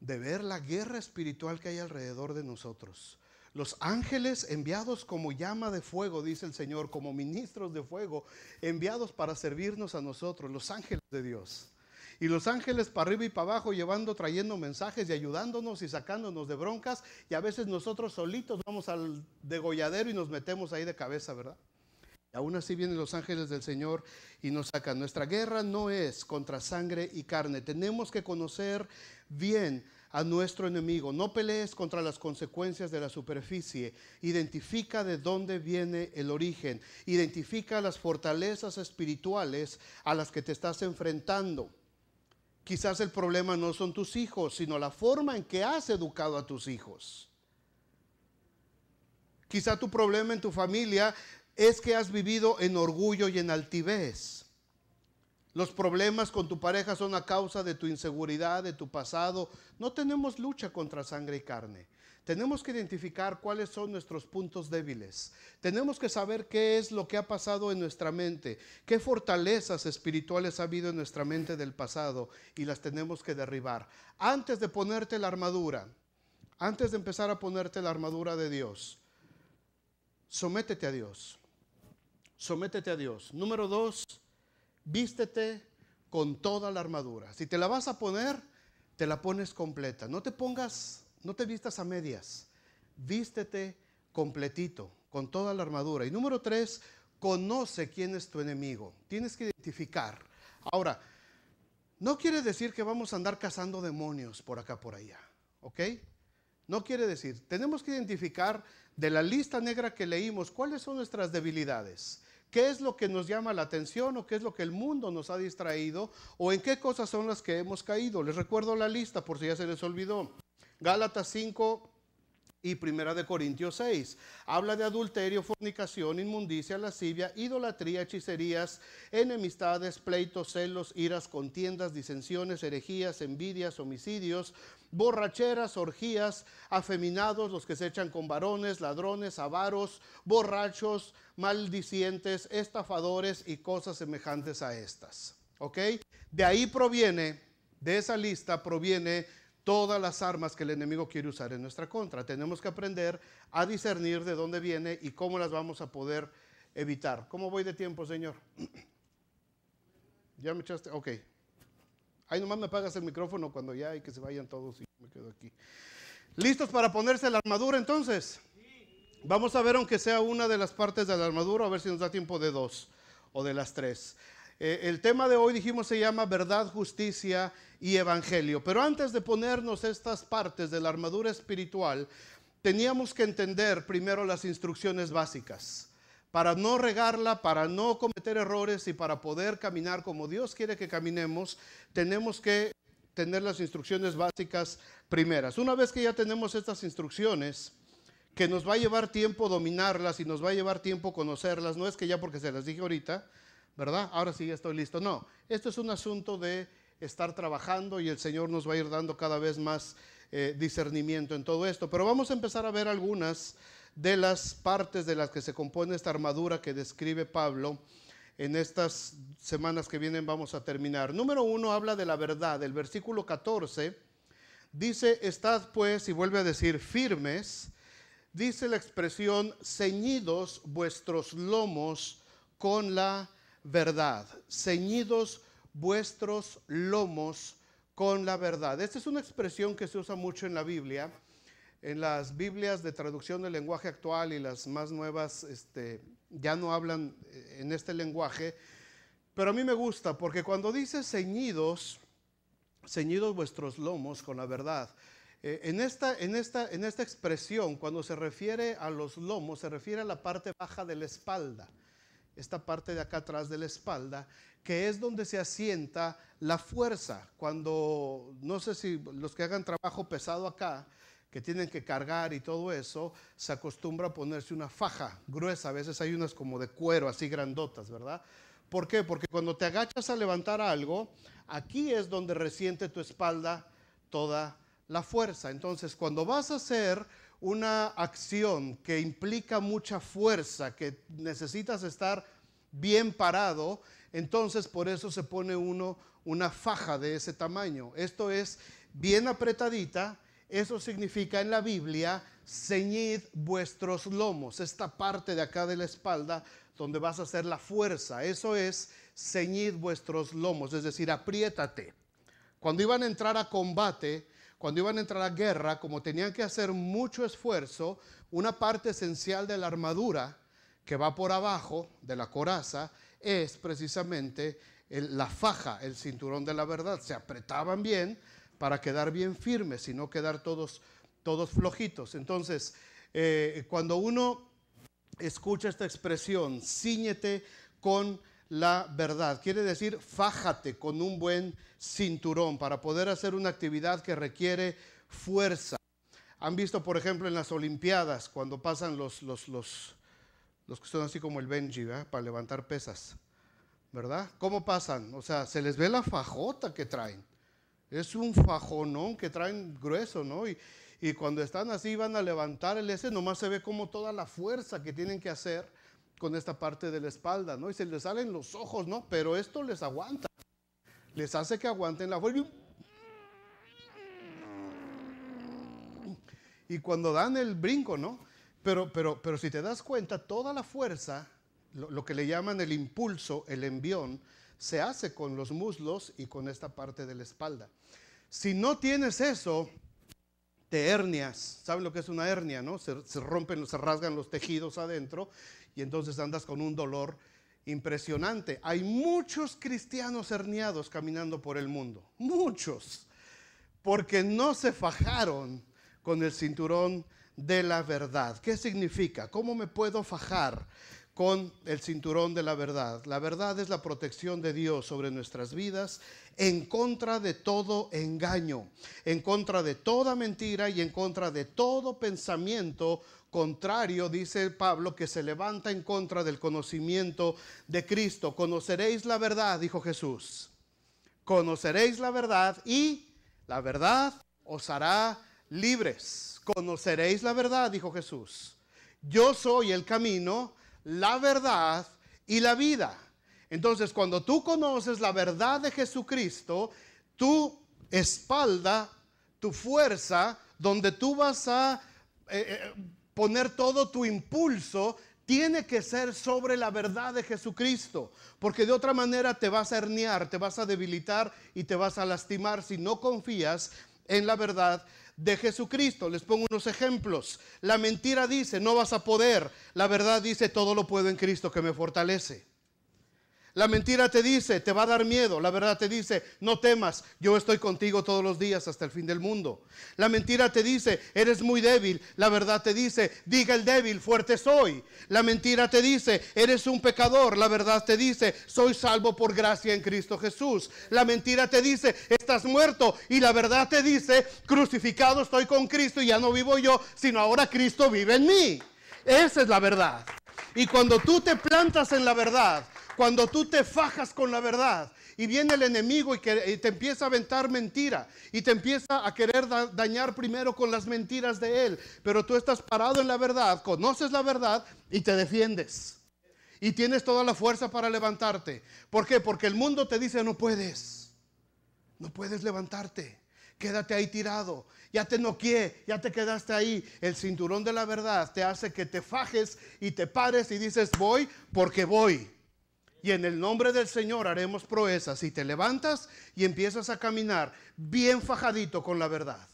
A: de ver la guerra espiritual que hay alrededor de nosotros. Los ángeles enviados como llama de fuego, dice el Señor, como ministros de fuego, enviados para servirnos a nosotros, los ángeles de Dios y los ángeles para arriba y para abajo llevando, trayendo mensajes y ayudándonos y sacándonos de broncas y a veces nosotros solitos vamos al degolladero y nos metemos ahí de cabeza, ¿verdad? Y aún así vienen los ángeles del Señor y nos sacan. Nuestra guerra no es contra sangre y carne. Tenemos que conocer bien a nuestro enemigo. No pelees contra las consecuencias de la superficie. Identifica de dónde viene el origen. Identifica las fortalezas espirituales a las que te estás enfrentando. Quizás el problema no son tus hijos, sino la forma en que has educado a tus hijos. Quizá tu problema en tu familia es que has vivido en orgullo y en altivez. Los problemas con tu pareja son a causa de tu inseguridad, de tu pasado. No tenemos lucha contra sangre y carne. Tenemos que identificar cuáles son nuestros puntos débiles. Tenemos que saber qué es lo que ha pasado en nuestra mente, qué fortalezas espirituales ha habido en nuestra mente del pasado y las tenemos que derribar. Antes de ponerte la armadura, antes de empezar a ponerte la armadura de Dios, sométete a Dios. Sométete a Dios. Número dos, vístete con toda la armadura. Si te la vas a poner, te la pones completa. No te pongas no te vistas a medias, vístete completito, con toda la armadura. Y número tres, conoce quién es tu enemigo. Tienes que identificar. Ahora, no quiere decir que vamos a andar cazando demonios por acá, por allá, ¿ok? No quiere decir, tenemos que identificar de la lista negra que leímos cuáles son nuestras debilidades, qué es lo que nos llama la atención o qué es lo que el mundo nos ha distraído o en qué cosas son las que hemos caído. Les recuerdo la lista por si ya se les olvidó. Gálatas 5 y Primera de Corintios 6. Habla de adulterio, fornicación, inmundicia, lascivia, idolatría, hechicerías, enemistades, pleitos, celos, iras, contiendas, disensiones, herejías, envidias, homicidios, borracheras, orgías, afeminados, los que se echan con varones, ladrones, avaros, borrachos, maldicientes, estafadores y cosas semejantes a estas. ¿Ok? De ahí proviene, de esa lista proviene todas las armas que el enemigo quiere usar en nuestra contra. Tenemos que aprender a discernir de dónde viene y cómo las vamos a poder evitar. ¿Cómo voy de tiempo, Señor? ¿Ya me echaste? Ok. Ahí nomás me apagas el micrófono cuando ya hay que se vayan todos y me quedo aquí. ¿Listos para ponerse la armadura entonces? Vamos a ver aunque sea una de las partes de la armadura, a ver si nos da tiempo de dos o de las tres. Eh, el tema de hoy dijimos se llama verdad, justicia y evangelio. Pero antes de ponernos estas partes de la armadura espiritual, teníamos que entender primero las instrucciones básicas para no regarla, para no cometer errores y para poder caminar como Dios quiere que caminemos, tenemos que tener las instrucciones básicas primeras. Una vez que ya tenemos estas instrucciones, que nos va a llevar tiempo dominarlas y nos va a llevar tiempo conocerlas, no es que ya porque se las dije ahorita, ¿verdad? Ahora sí ya estoy listo. No, esto es un asunto de estar trabajando y el Señor nos va a ir dando cada vez más eh, discernimiento en todo esto. Pero vamos a empezar a ver algunas de las partes de las que se compone esta armadura que describe Pablo. En estas semanas que vienen vamos a terminar. Número uno habla de la verdad. El versículo 14 dice, estad pues, y vuelve a decir, firmes. Dice la expresión, ceñidos vuestros lomos con la verdad, ceñidos vuestros lomos con la verdad. Esta es una expresión que se usa mucho en la Biblia, en las Biblias de traducción del lenguaje actual y las más nuevas este, ya no hablan eh, en este lenguaje, pero a mí me gusta porque cuando dice ceñidos, ceñidos vuestros lomos con la verdad, eh, en, esta, esta, en esta expresión, cuando se refiere a los lomos, se refiere a la parte baja de la espalda esta parte de acá atrás de la espalda, que es donde se asienta la fuerza. Cuando, no sé si los que hagan trabajo pesado acá, que tienen que cargar y todo eso, se acostumbra a ponerse una faja gruesa, a veces hay unas como de cuero, así grandotas, ¿verdad? ¿Por qué? Porque cuando te agachas a levantar algo, aquí es donde resiente tu espalda toda la fuerza. Entonces, cuando vas a hacer una acción que implica mucha fuerza, que necesitas estar bien parado, entonces por eso se pone uno una faja de ese tamaño. Esto es bien apretadita, eso significa en la Biblia, ceñid vuestros lomos, esta parte de acá de la espalda donde vas a hacer la fuerza, eso es ceñid vuestros lomos, es decir, apriétate. Cuando iban a entrar a combate, cuando iban a entrar a la guerra, como tenían que hacer mucho esfuerzo, una parte esencial de la armadura que va por abajo de la coraza es precisamente la faja, el cinturón de la verdad. Se apretaban bien para quedar bien firmes y no quedar todos, flojitos. Entonces, eh, cuando uno escucha esta expresión, ciñete con la verdad. Quiere decir, fájate con un buen cinturón para poder hacer una actividad que requiere fuerza. Han visto, por ejemplo, en las Olimpiadas, cuando pasan los, los, los, los que son así como el Benji, para levantar pesas, ¿verdad? ¿Cómo pasan? O sea, se les ve la fajota que traen. Es un fajonón que traen grueso, ¿no? Y, y cuando están así, van a levantar el S, nomás se ve como toda la fuerza que tienen que hacer con esta parte de la espalda, ¿no? Y se les salen los ojos, ¿no? Pero esto les aguanta. Les hace que aguanten la vuelta. Y cuando dan el brinco, ¿no? Pero, pero, pero si te das cuenta, toda la fuerza, lo, que le llaman el impulso, el envión, se hace con los muslos y con esta parte de la espalda. Si no tienes eso, te hernias. ¿Saben lo que es una hernia, no? Se, se, rompen, se rasgan los tejidos adentro y entonces andas con un dolor impresionante. Hay muchos cristianos herniados caminando por el mundo, muchos, porque no se fajaron con el cinturón de la verdad. ¿Qué significa? ¿Cómo me puedo fajar? con el cinturón de la verdad. La verdad es la protección de Dios sobre nuestras vidas en contra de todo engaño, en contra de toda mentira y en contra de todo pensamiento contrario, dice Pablo, que se levanta en contra del conocimiento de Cristo. Conoceréis la verdad, dijo Jesús. Conoceréis la verdad y la verdad os hará libres. Conoceréis la verdad, dijo Jesús. Yo soy el camino, la verdad y la vida. Entonces, cuando tú conoces la verdad de Jesucristo, tu espalda, tu fuerza, donde tú vas a eh, eh, poner todo tu impulso, tiene que ser sobre la verdad de Jesucristo, porque de otra manera te vas a herniar, te vas a debilitar y te vas a lastimar si no confías en la verdad de Jesucristo. Les pongo unos ejemplos. La mentira dice, no vas a poder. La verdad dice, todo lo puedo en Cristo que me fortalece. La mentira te dice, te va a dar miedo. La verdad te dice, no temas, yo estoy contigo todos los días hasta el fin del mundo. La mentira te dice, eres muy débil. La verdad te dice, diga el débil, fuerte soy. La mentira te dice, eres un pecador. La verdad te dice, soy salvo por gracia en Cristo Jesús. La mentira te dice, estás muerto. Y la verdad te dice, crucificado estoy con Cristo y ya no vivo yo, sino ahora Cristo vive en mí. Esa es la verdad. Y cuando tú te plantas en la verdad, cuando tú te fajas con la verdad y viene el enemigo y, te empieza a aventar mentira y te empieza a querer dañar primero con las mentiras de él, pero tú estás parado en la verdad, conoces la verdad y te defiendes. Y tienes toda la fuerza para levantarte. ¿Por qué? Porque el mundo te dice no puedes. No puedes levantarte. Quédate ahí tirado. Ya te noqué, ya te quedaste ahí. El cinturón de la verdad te hace que te fajes y te pares y dices voy porque voy y en el nombre del Señor haremos proezas. Si te levantas y empiezas a caminar bien fajadito con la verdad.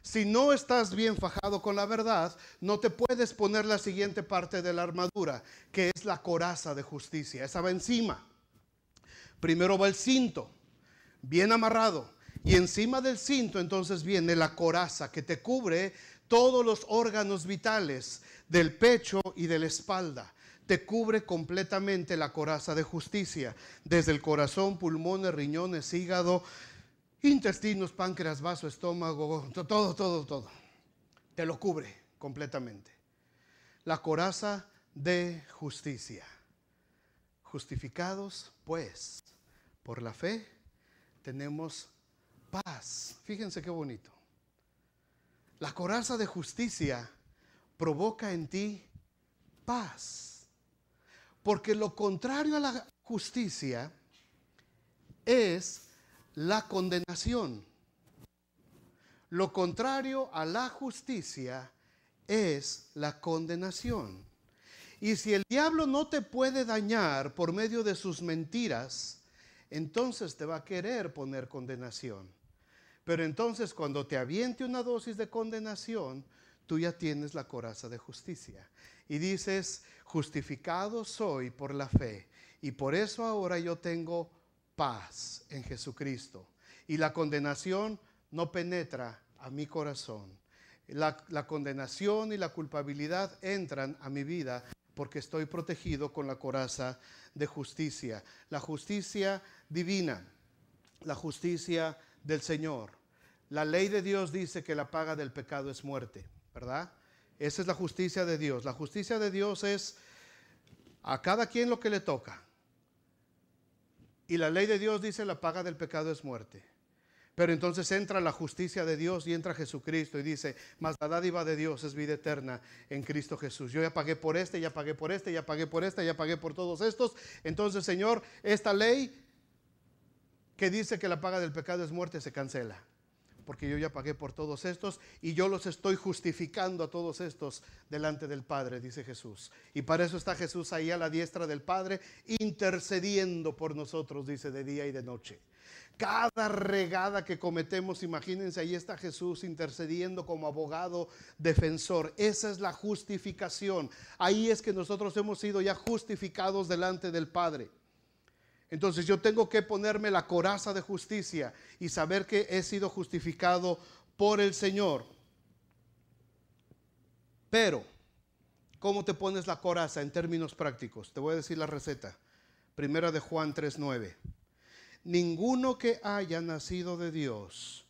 A: Si no estás bien fajado con la verdad, no te puedes poner la siguiente parte de la armadura, que es la coraza de justicia. Esa va encima. Primero va el cinto, bien amarrado. Y encima del cinto entonces viene la coraza que te cubre todos los órganos vitales del pecho y de la espalda te cubre completamente la coraza de justicia, desde el corazón, pulmones, riñones, hígado, intestinos, páncreas, vaso, estómago, todo, todo, todo. Te lo cubre completamente. La coraza de justicia. Justificados, pues, por la fe, tenemos paz. Fíjense qué bonito. La coraza de justicia provoca en ti paz. Porque lo contrario a la justicia es la condenación. Lo contrario a la justicia es la condenación. Y si el diablo no te puede dañar por medio de sus mentiras, entonces te va a querer poner condenación. Pero entonces cuando te aviente una dosis de condenación, tú ya tienes la coraza de justicia. Y dices, justificado soy por la fe, y por eso ahora yo tengo paz en Jesucristo. Y la condenación no penetra a mi corazón. La, condenación y la culpabilidad entran a mi vida porque estoy protegido con la coraza de justicia, la justicia divina, la justicia del Señor. La ley de Dios dice que la paga del pecado es muerte. ¿verdad? Esa es la justicia de Dios. La justicia de Dios es a cada quien lo que le toca. Y la ley de Dios dice la paga del pecado es muerte. Pero entonces entra la justicia de Dios y entra Jesucristo y dice, mas la dádiva de Dios es vida eterna en Cristo Jesús. Yo ya pagué por este, ya pagué por este, ya pagué por este, ya pagué por todos estos. Entonces, Señor, esta ley que dice que la paga del pecado es muerte se cancela porque yo ya pagué por todos estos y yo los estoy justificando a todos estos delante del Padre, dice Jesús. Y para eso está Jesús ahí a la diestra del Padre, intercediendo por nosotros, dice, de día y de noche. Cada regada que cometemos, imagínense, ahí está Jesús intercediendo como abogado defensor. Esa es la justificación. Ahí es que nosotros hemos sido ya justificados delante del Padre. Entonces yo tengo que ponerme la coraza de justicia y saber que he sido justificado por el Señor. Pero, ¿cómo te pones la coraza en términos prácticos? Te voy a decir la receta. Primera de Juan 3:9. Ninguno que haya nacido de Dios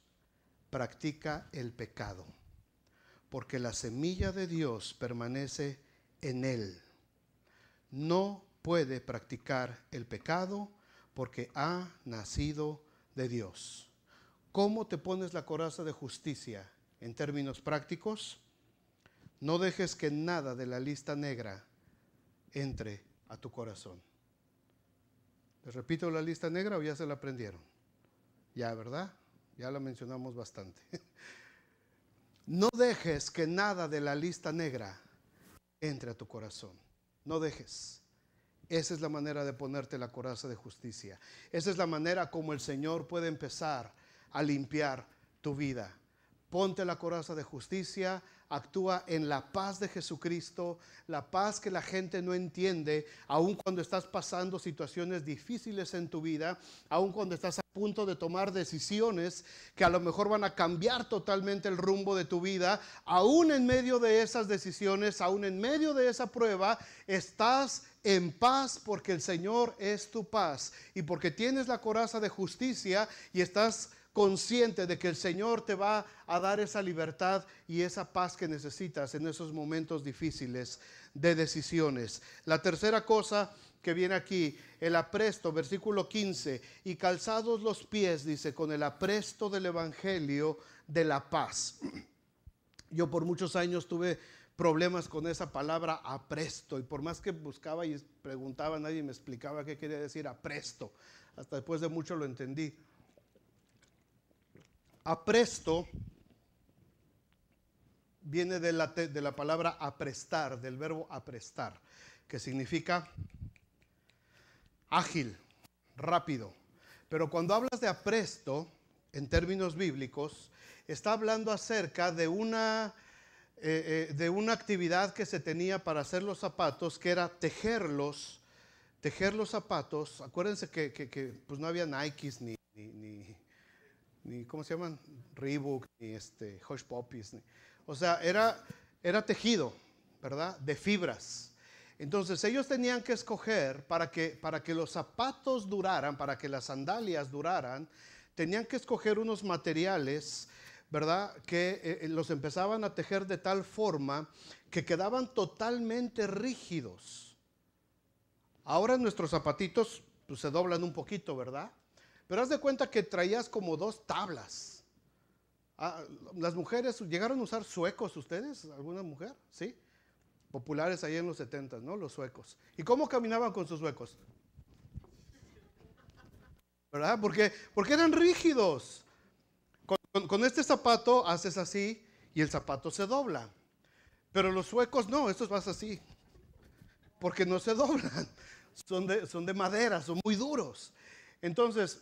A: practica el pecado, porque la semilla de Dios permanece en él. No puede practicar el pecado porque ha nacido de Dios. ¿Cómo te pones la coraza de justicia? En términos prácticos, no dejes que nada de la lista negra entre a tu corazón. Les repito la lista negra o ya se la aprendieron. Ya, ¿verdad? Ya la mencionamos bastante. No dejes que nada de la lista negra entre a tu corazón. No dejes. Esa es la manera de ponerte la coraza de justicia. Esa es la manera como el Señor puede empezar a limpiar tu vida. Ponte la coraza de justicia, actúa en la paz de Jesucristo, la paz que la gente no entiende, aun cuando estás pasando situaciones difíciles en tu vida, aun cuando estás a punto de tomar decisiones que a lo mejor van a cambiar totalmente el rumbo de tu vida, aun en medio de esas decisiones, aun en medio de esa prueba, estás en paz porque el Señor es tu paz y porque tienes la coraza de justicia y estás consciente de que el Señor te va a dar esa libertad y esa paz que necesitas en esos momentos difíciles de decisiones. La tercera cosa que viene aquí, el apresto, versículo 15, y calzados los pies, dice, con el apresto del Evangelio de la paz. Yo por muchos años tuve problemas con esa palabra apresto. Y por más que buscaba y preguntaba, nadie me explicaba qué quería decir apresto. Hasta después de mucho lo entendí. Apresto viene de la, palabra aprestar, del verbo aprestar, que significa ágil, rápido. Pero cuando hablas de apresto, en términos bíblicos, está hablando acerca de una, eh, eh, de una actividad que se tenía para hacer los zapatos, que era tejerlos, tejer los zapatos. Acuérdense que, pues no había Nikes ni ni ¿cómo se llaman? Reebok, ni este, Hush o sea, era, era tejido, ¿verdad? De fibras. Entonces ellos tenían que escoger para que, para que los zapatos duraran, para que las sandalias duraran, tenían que escoger unos materiales, ¿verdad? Que eh, eh, los empezaban a tejer de tal forma que quedaban totalmente rígidos. Ahora nuestros zapatitos pues, se doblan un poquito, ¿verdad? Pero haz de cuenta que traías como dos tablas. Ah, las mujeres, ¿llegaron a usar suecos ustedes? ¿Alguna mujer? ¿Sí? Populares ahí en los 70, ¿no? Los suecos. ¿Y cómo caminaban con sus suecos? ¿Verdad? Porque, porque eran rígidos. Con, este zapato haces así y el zapato se dobla. Pero los suecos no, estos vas así. Porque no se doblan. Son son de madera, son muy duros. Entonces,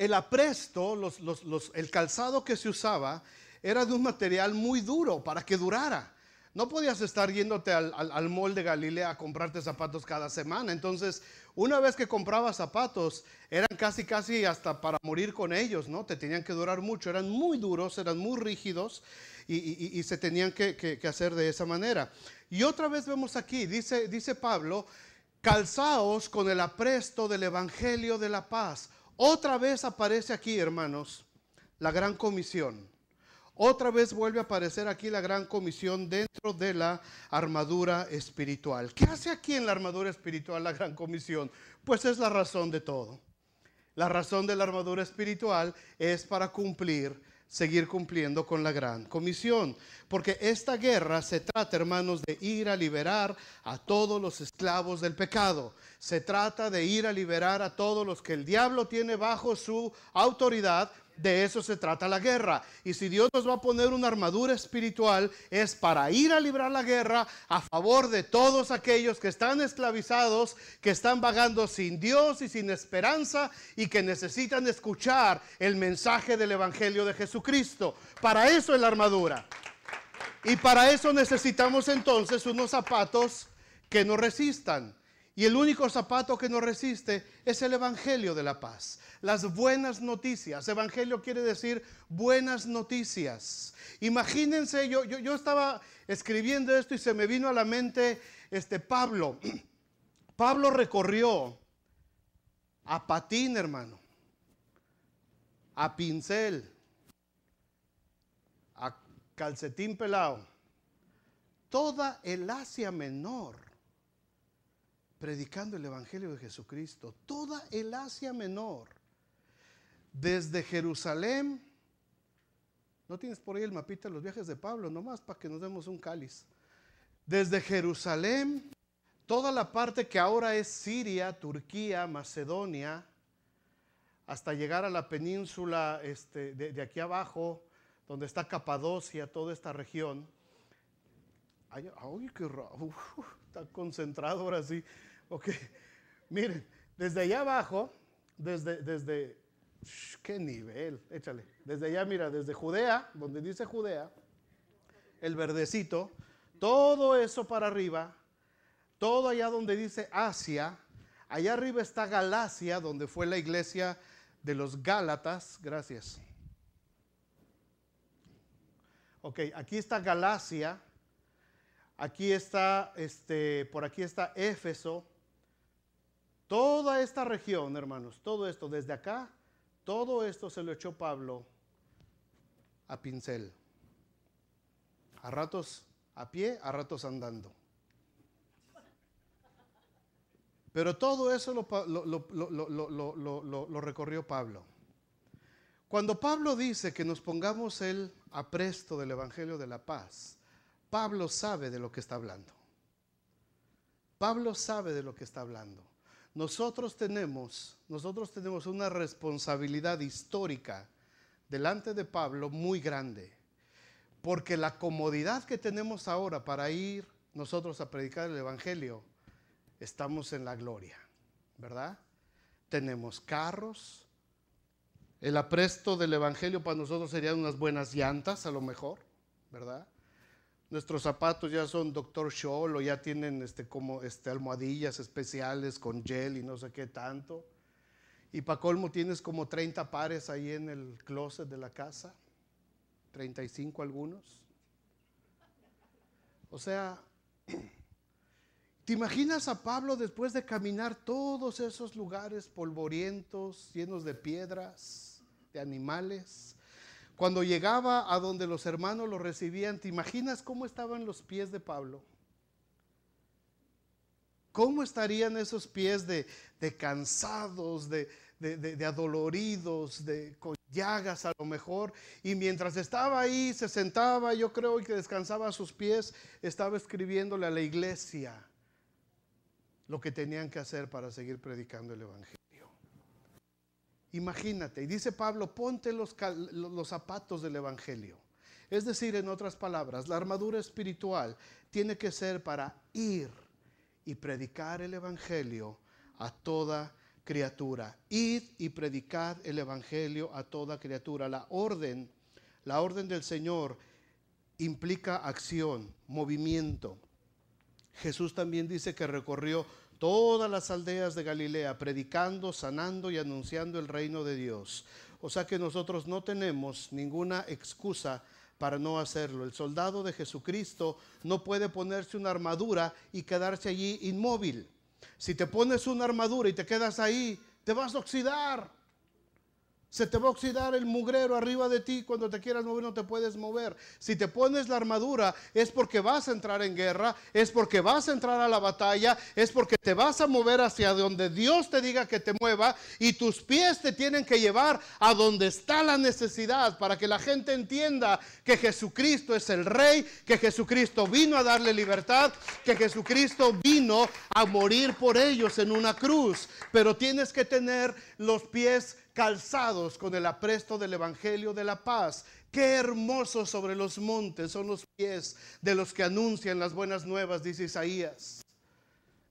A: el apresto, los, el calzado que se usaba, era de un material muy duro para que durara. No podías estar yéndote al, al, de Galilea a comprarte zapatos cada semana. Entonces, una vez que compraba zapatos, eran casi, casi hasta para morir con ellos, ¿no? Te tenían que durar mucho. Eran muy duros, eran muy rígidos y, se tenían que, que, hacer de esa manera. Y otra vez vemos aquí, dice, dice Pablo, calzaos con el apresto del Evangelio de la paz. Otra vez aparece aquí, hermanos, la gran comisión. Otra vez vuelve a aparecer aquí la gran comisión dentro de la armadura espiritual. ¿Qué hace aquí en la armadura espiritual la gran comisión? Pues es la razón de todo. La razón de la armadura espiritual es para cumplir seguir cumpliendo con la gran comisión. Porque esta guerra se trata, hermanos, de ir a liberar a todos los esclavos del pecado. Se trata de ir a liberar a todos los que el diablo tiene bajo su autoridad de eso se trata la guerra. Y si Dios nos va a poner una armadura espiritual, es para ir a librar la guerra a favor de todos aquellos que están esclavizados, que están vagando sin Dios y sin esperanza y que necesitan escuchar el mensaje del Evangelio de Jesucristo. Para eso es la armadura. Y para eso necesitamos entonces unos zapatos que no resistan. Y el único zapato que nos resiste es el Evangelio de la paz, las buenas noticias. Evangelio quiere decir buenas noticias. Imagínense, yo, yo, estaba escribiendo esto y se me vino a la mente este Pablo. Pablo recorrió a patín, hermano, a pincel, a calcetín pelado, toda el Asia Menor predicando el Evangelio de Jesucristo, toda el Asia Menor, desde Jerusalén, no tienes por ahí el mapita de los viajes de Pablo, nomás para que nos demos un cáliz, desde Jerusalén, toda la parte que ahora es Siria, Turquía, Macedonia, hasta llegar a la península este, de, aquí abajo, donde está Capadocia, toda esta región. Ay, ay qué raro, está concentrado ahora sí. Ok, miren, desde allá abajo, desde, desde, qué nivel, échale. Desde allá, mira, desde Judea, donde dice Judea, el verdecito, todo eso para arriba, todo allá donde dice Asia, allá arriba está Galacia, donde fue la iglesia de los Gálatas, gracias. Ok, aquí está Galacia, aquí está, este, por aquí está Éfeso, Toda esta región, hermanos, todo esto, desde acá, todo esto se lo echó Pablo a pincel. A ratos a pie, a ratos andando. Pero todo eso lo, recorrió Pablo. Cuando Pablo dice que nos pongamos el apresto del Evangelio de la Paz, Pablo sabe de lo que está hablando. Pablo sabe de lo que está hablando. Nosotros tenemos, nosotros tenemos una responsabilidad histórica delante de Pablo muy grande, porque la comodidad que tenemos ahora para ir nosotros a predicar el Evangelio, estamos en la gloria, ¿verdad? Tenemos carros, el apresto del Evangelio para nosotros serían unas buenas llantas a lo mejor, ¿verdad? Nuestros zapatos ya son Doctor Scholl o ya tienen este, como este, almohadillas especiales con gel y no sé qué tanto. Y para colmo tienes como 30 pares ahí en el closet de la casa, 35 algunos. O sea, ¿te imaginas a Pablo después de caminar todos esos lugares polvorientos, llenos de piedras, de animales? Cuando llegaba a donde los hermanos lo recibían, ¿te imaginas cómo estaban los pies de Pablo? ¿Cómo estarían esos pies de, cansados, de, adoloridos, de con llagas a lo mejor? Y mientras estaba ahí, se sentaba, yo creo, y que descansaba a sus pies, estaba escribiéndole a la iglesia lo que tenían que hacer para seguir predicando el Evangelio. Imagínate, y dice Pablo, ponte los, zapatos del Evangelio. Es decir, en otras palabras, la armadura espiritual tiene que ser para ir y predicar el Evangelio a toda criatura. Id y predicad el Evangelio a toda criatura. La orden, la orden del Señor implica acción, movimiento. Jesús también dice que recorrió todas las aldeas de Galilea, predicando, sanando y anunciando el reino de Dios. O sea que nosotros no tenemos ninguna excusa para no hacerlo. El soldado de Jesucristo no puede ponerse una armadura y quedarse allí inmóvil. Si te pones una armadura y te quedas ahí, te vas a oxidar. Se te va a oxidar el mugrero arriba de ti cuando te quieras mover, no te puedes mover. Si te pones la armadura es porque vas a entrar en guerra, es porque vas a entrar a la batalla, es porque te vas a mover hacia donde Dios te diga que te mueva y tus pies te tienen que llevar a donde está la necesidad para que la gente entienda que Jesucristo es el Rey, que Jesucristo vino a darle libertad, que Jesucristo vino a morir por ellos en una cruz. Pero tienes que tener los pies calzados con el apresto del Evangelio de la paz. Qué hermosos sobre los montes son los pies de los que anuncian las buenas nuevas, dice Isaías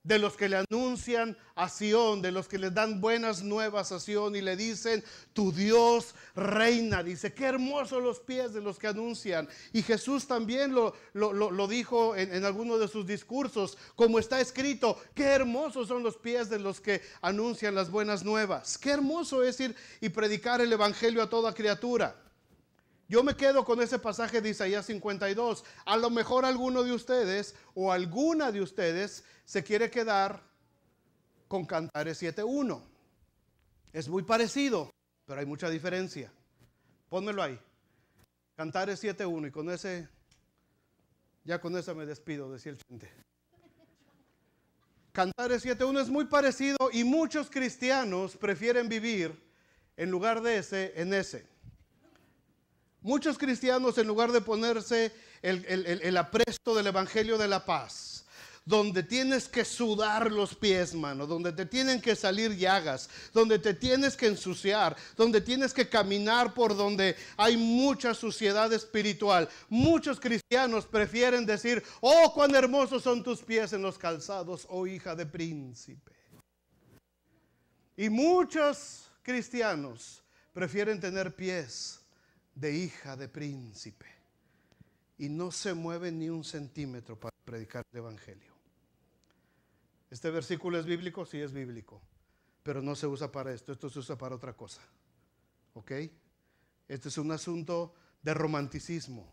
A: de los que le anuncian a Sión, de los que le dan buenas nuevas a Sión y le dicen, tu Dios reina. Dice, qué hermosos los pies de los que anuncian. Y Jesús también lo, lo, dijo en, en, alguno de sus discursos, como está escrito, qué hermosos son los pies de los que anuncian las buenas nuevas. Qué hermoso es ir y predicar el Evangelio a toda criatura. Yo me quedo con ese pasaje de Isaías 52. A lo mejor alguno de ustedes o alguna de ustedes se quiere quedar con Cantares 7.1. Es muy parecido, pero hay mucha diferencia. Pónmelo ahí. Cantares 7.1 y con ese, ya con ese me despido, decía el chente. Cantares 7.1 es muy parecido y muchos cristianos prefieren vivir en lugar de ese, en ese. Muchos cristianos, en lugar de ponerse el, apresto del Evangelio de la Paz, donde tienes que sudar los pies, mano, donde te tienen que salir llagas, donde te tienes que ensuciar, donde tienes que caminar por donde hay mucha suciedad espiritual. Muchos cristianos prefieren decir, oh, cuán hermosos son tus pies en los calzados, oh hija de príncipe. Y muchos cristianos prefieren tener pies de hija de príncipe y no se mueve ni un centímetro para predicar el Evangelio. ¿Este versículo es bíblico? Sí, es bíblico, pero no se usa para esto, esto se usa para otra cosa. ¿Ok? Este es un asunto de romanticismo.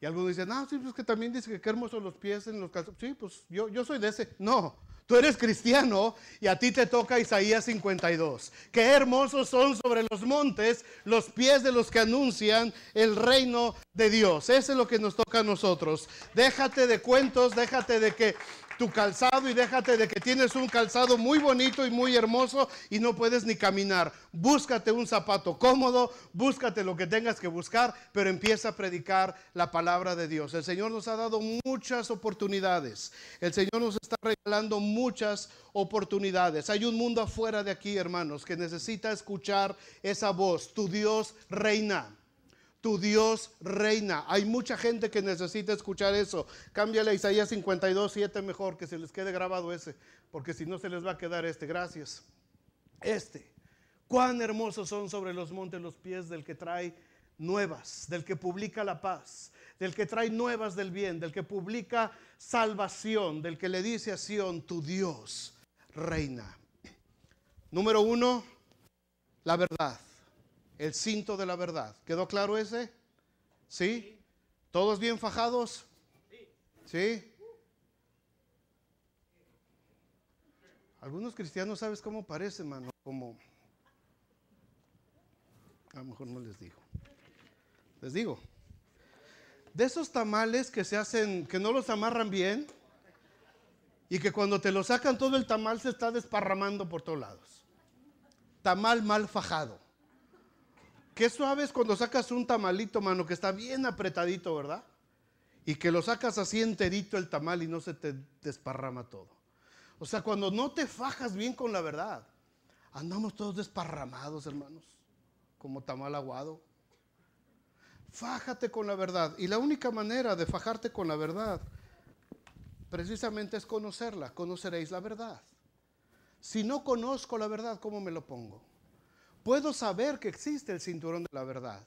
A: Y algunos dicen, ah, sí, pues que también dice que qué hermosos los pies en los calzones. Sí, pues yo, yo soy de ese. No, Tú eres cristiano y a ti te toca Isaías 52. Qué hermosos son sobre los montes los pies de los que anuncian el reino de Dios. Eso es lo que nos toca a nosotros. Déjate de cuentos, déjate de que tu calzado y déjate de que tienes un calzado muy bonito y muy hermoso y no puedes ni caminar. Búscate un zapato cómodo, búscate lo que tengas que buscar, pero empieza a predicar la palabra de Dios. El Señor nos ha dado muchas oportunidades. El Señor nos está regalando muchas oportunidades. Hay un mundo afuera de aquí, hermanos, que necesita escuchar esa voz. Tu Dios reina. Tu Dios reina. Hay mucha gente que necesita escuchar eso. Cámbiale a Isaías 52, 7 mejor, que se les quede grabado ese, porque si no se les va a quedar este. Gracias. Este. Cuán hermosos son sobre los montes los pies del que trae nuevas, del que publica la paz, del que trae nuevas del bien, del que publica salvación, del que le dice a Sión, tu Dios reina. Número uno, la verdad el cinto de la verdad. ¿Quedó claro ese? ¿Sí? ¿Todos bien fajados? ¿Sí? Algunos cristianos, ¿sabes cómo parece, mano? Como... A lo mejor no les digo. Les digo. De esos tamales que se hacen, que no los amarran bien y que cuando te lo sacan todo el tamal se está desparramando por todos lados. Tamal mal fajado. Qué suave es cuando sacas un tamalito, mano, que está bien apretadito, ¿verdad? Y que lo sacas así enterito el tamal y no se te desparrama todo. O sea, cuando no te fajas bien con la verdad, andamos todos desparramados, hermanos, como tamal aguado. Fájate con la verdad. Y la única manera de fajarte con la verdad precisamente es conocerla, conoceréis la verdad. Si no conozco la verdad, ¿cómo me lo pongo? puedo saber que existe el cinturón de la verdad.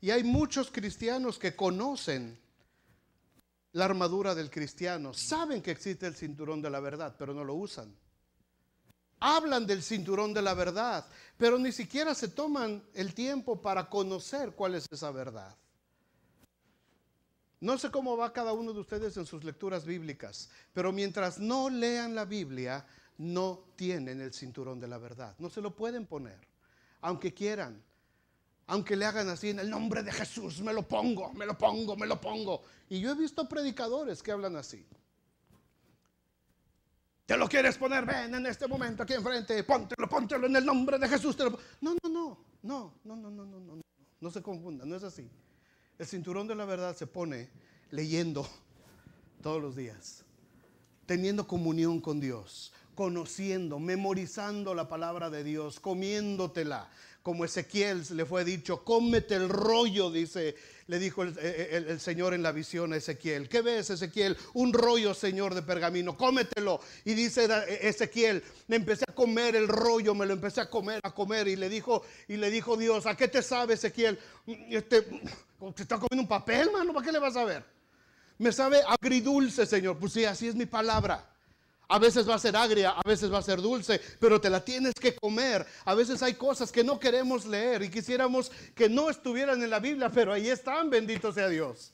A: Y hay muchos cristianos que conocen la armadura del cristiano, saben que existe el cinturón de la verdad, pero no lo usan. Hablan del cinturón de la verdad, pero ni siquiera se toman el tiempo para conocer cuál es esa verdad. No sé cómo va cada uno de ustedes en sus lecturas bíblicas, pero mientras no lean la Biblia, no tienen el cinturón de la verdad, no se lo pueden poner aunque quieran, aunque le hagan así, en el nombre de Jesús, me lo pongo, me lo pongo, me lo pongo. Y yo he visto predicadores que hablan así. ¿Te lo quieres poner? Ven en este momento aquí enfrente, póntelo, póntelo en el nombre de Jesús. No, no, no, no, no, no, no, no, no, no, no se confunda, no es así. El cinturón de la verdad se pone leyendo todos los días, teniendo comunión con Dios, conociendo, memorizando la palabra de Dios, comiéndotela. Como Ezequiel le fue dicho, cómete el rollo, dice, le dijo el, eh, eh, Señor en la visión a Ezequiel. ¿Qué ves, Ezequiel? Un rollo, Señor, de pergamino, cómetelo. Y dice eh, Ezequiel, me empecé a comer el rollo, me lo empecé a comer, a comer. Y le dijo, y le dijo Dios, ¿a qué te sabe, Ezequiel? Este, te está comiendo un papel, mano, ¿para qué le vas a ver? Me sabe agridulce, Señor. Pues sí, así es mi palabra. A veces va a ser agria, a veces va a ser dulce, pero te la tienes que comer. A veces hay cosas que no queremos leer y quisiéramos que no estuvieran en la Biblia, pero ahí están, bendito sea Dios.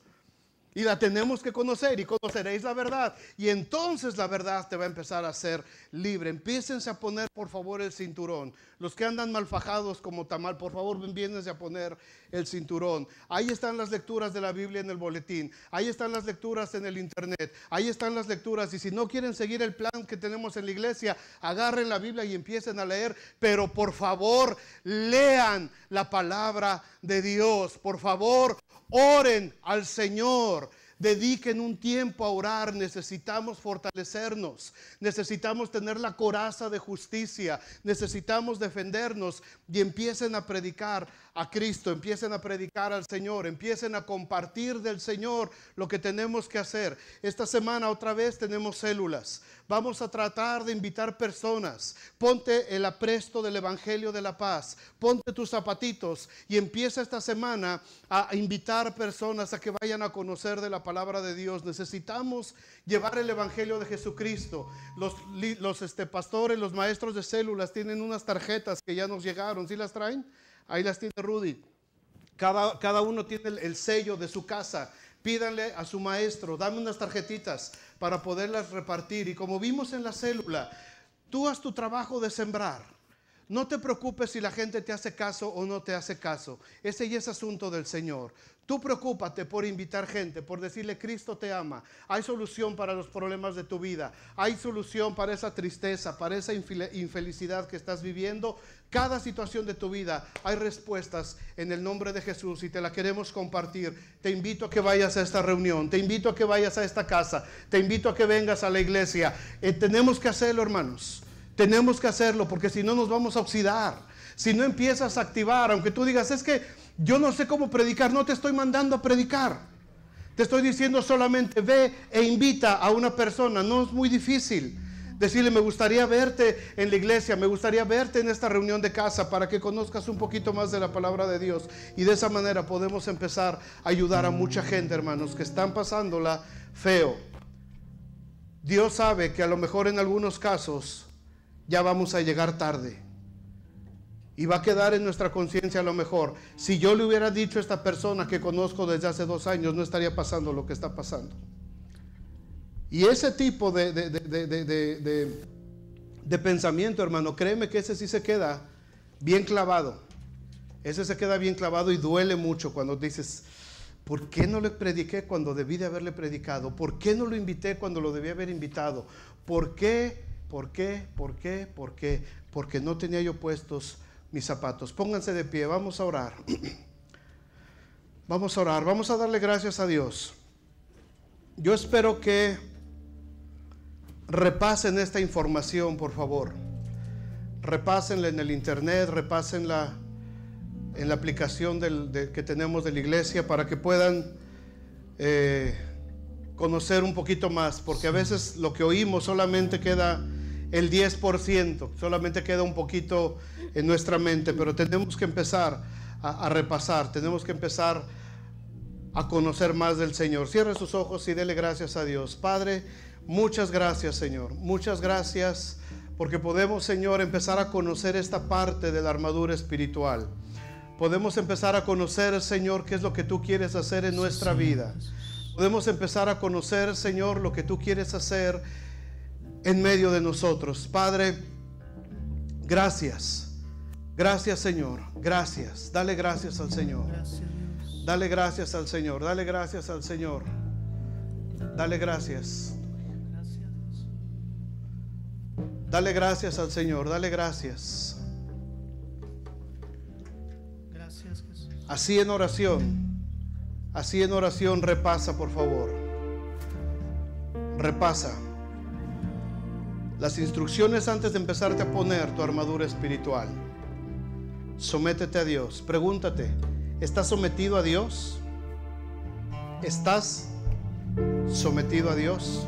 A: Y la tenemos que conocer y conoceréis la verdad. Y entonces la verdad te va a empezar a ser libre. empiecen a poner, por favor, el cinturón. Los que andan mal fajados como tamal, por favor, Vienes a poner el cinturón. Ahí están las lecturas de la Biblia en el boletín. Ahí están las lecturas en el internet. Ahí están las lecturas. Y si no quieren seguir el plan que tenemos en la iglesia, agarren la Biblia y empiecen a leer. Pero por favor, lean la palabra de Dios. Por favor, Oren al Señor. Dediquen un tiempo a orar. Necesitamos fortalecernos. Necesitamos tener la coraza de justicia. Necesitamos defendernos. Y empiecen a predicar a Cristo. Empiecen a predicar al Señor. Empiecen a compartir del Señor lo que tenemos que hacer. Esta semana otra vez tenemos células. Vamos a tratar de invitar personas. Ponte el apresto del Evangelio de la Paz. Ponte tus zapatitos y empieza esta semana a invitar personas a que vayan a conocer de la palabra de Dios. Necesitamos llevar el Evangelio de Jesucristo. Los, los este, pastores, los maestros de células tienen unas tarjetas que ya nos llegaron. ¿Sí las traen? Ahí las tiene Rudy. Cada, uno tiene el, el, sello de su casa Pídanle a su maestro, dame unas tarjetitas para poderlas repartir. Y como vimos en la célula, tú haz tu trabajo de sembrar. No te preocupes si la gente te hace caso o no te hace caso. Ese ya es asunto del Señor. Tú preocúpate por invitar gente, por decirle Cristo te ama. Hay solución para los problemas de tu vida. Hay solución para esa tristeza, para esa infelicidad que estás viviendo. Cada situación de tu vida hay respuestas en el nombre de Jesús y te la queremos compartir. Te invito a que vayas a esta reunión, te invito a que vayas a esta casa, te invito a que vengas a la iglesia. Eh, tenemos que hacerlo, hermanos. Tenemos que hacerlo porque si no nos vamos a oxidar. Si no empiezas a activar, aunque tú digas, es que yo no sé cómo predicar, no te estoy mandando a predicar. Te estoy diciendo solamente ve e invita a una persona, no es muy difícil. Decirle, me gustaría verte en la iglesia, me gustaría verte en esta reunión de casa para que conozcas un poquito más de la palabra de Dios. Y de esa manera podemos empezar a ayudar a mucha gente, hermanos, que están pasándola feo. Dios sabe que a lo mejor en algunos casos ya vamos a llegar tarde. Y va a quedar en nuestra conciencia a lo mejor. Si yo le hubiera dicho a esta persona que conozco desde hace dos años, no estaría pasando lo que está pasando. Y ese tipo de, de, pensamiento, hermano, créeme que ese sí se queda bien clavado. Ese se queda bien clavado y duele mucho cuando dices, ¿por qué no le prediqué cuando debí de haberle predicado? ¿Por qué no lo invité cuando lo debí haber invitado? ¿Por qué? ¿Por qué? ¿Por qué? ¿Por qué? Porque no tenía yo puestos mis zapatos. Pónganse de pie, vamos a orar. Vamos a orar, vamos a darle gracias a Dios. Yo espero que repasen esta información, por favor. Repásenla en el internet, repásenla en la aplicación del, que tenemos de la iglesia para que puedan eh, conocer un poquito más, porque a veces lo que oímos solamente queda el 10%, solamente queda un poquito en nuestra mente, pero tenemos que empezar a, a repasar, tenemos que empezar a conocer más del Señor. Cierre sus ojos y dele gracias a Dios. Padre, Muchas gracias, Señor. Muchas gracias porque podemos, Señor, empezar a conocer esta parte de la armadura espiritual. Podemos empezar a conocer, Señor, qué es lo que tú quieres hacer en nuestra vida. Podemos empezar a conocer, Señor, lo que tú quieres hacer en medio de nosotros. Padre, gracias. Gracias, Señor. Gracias. Dale gracias al Señor. Dale gracias al Señor. Dale gracias al Señor. Dale gracias. Dale gracias al Señor, dale gracias. Gracias Jesús. Así en oración, así en oración repasa por favor. Repasa las instrucciones antes de empezarte a poner tu armadura espiritual. Sométete a Dios. Pregúntate, ¿estás sometido a Dios? ¿Estás sometido a Dios?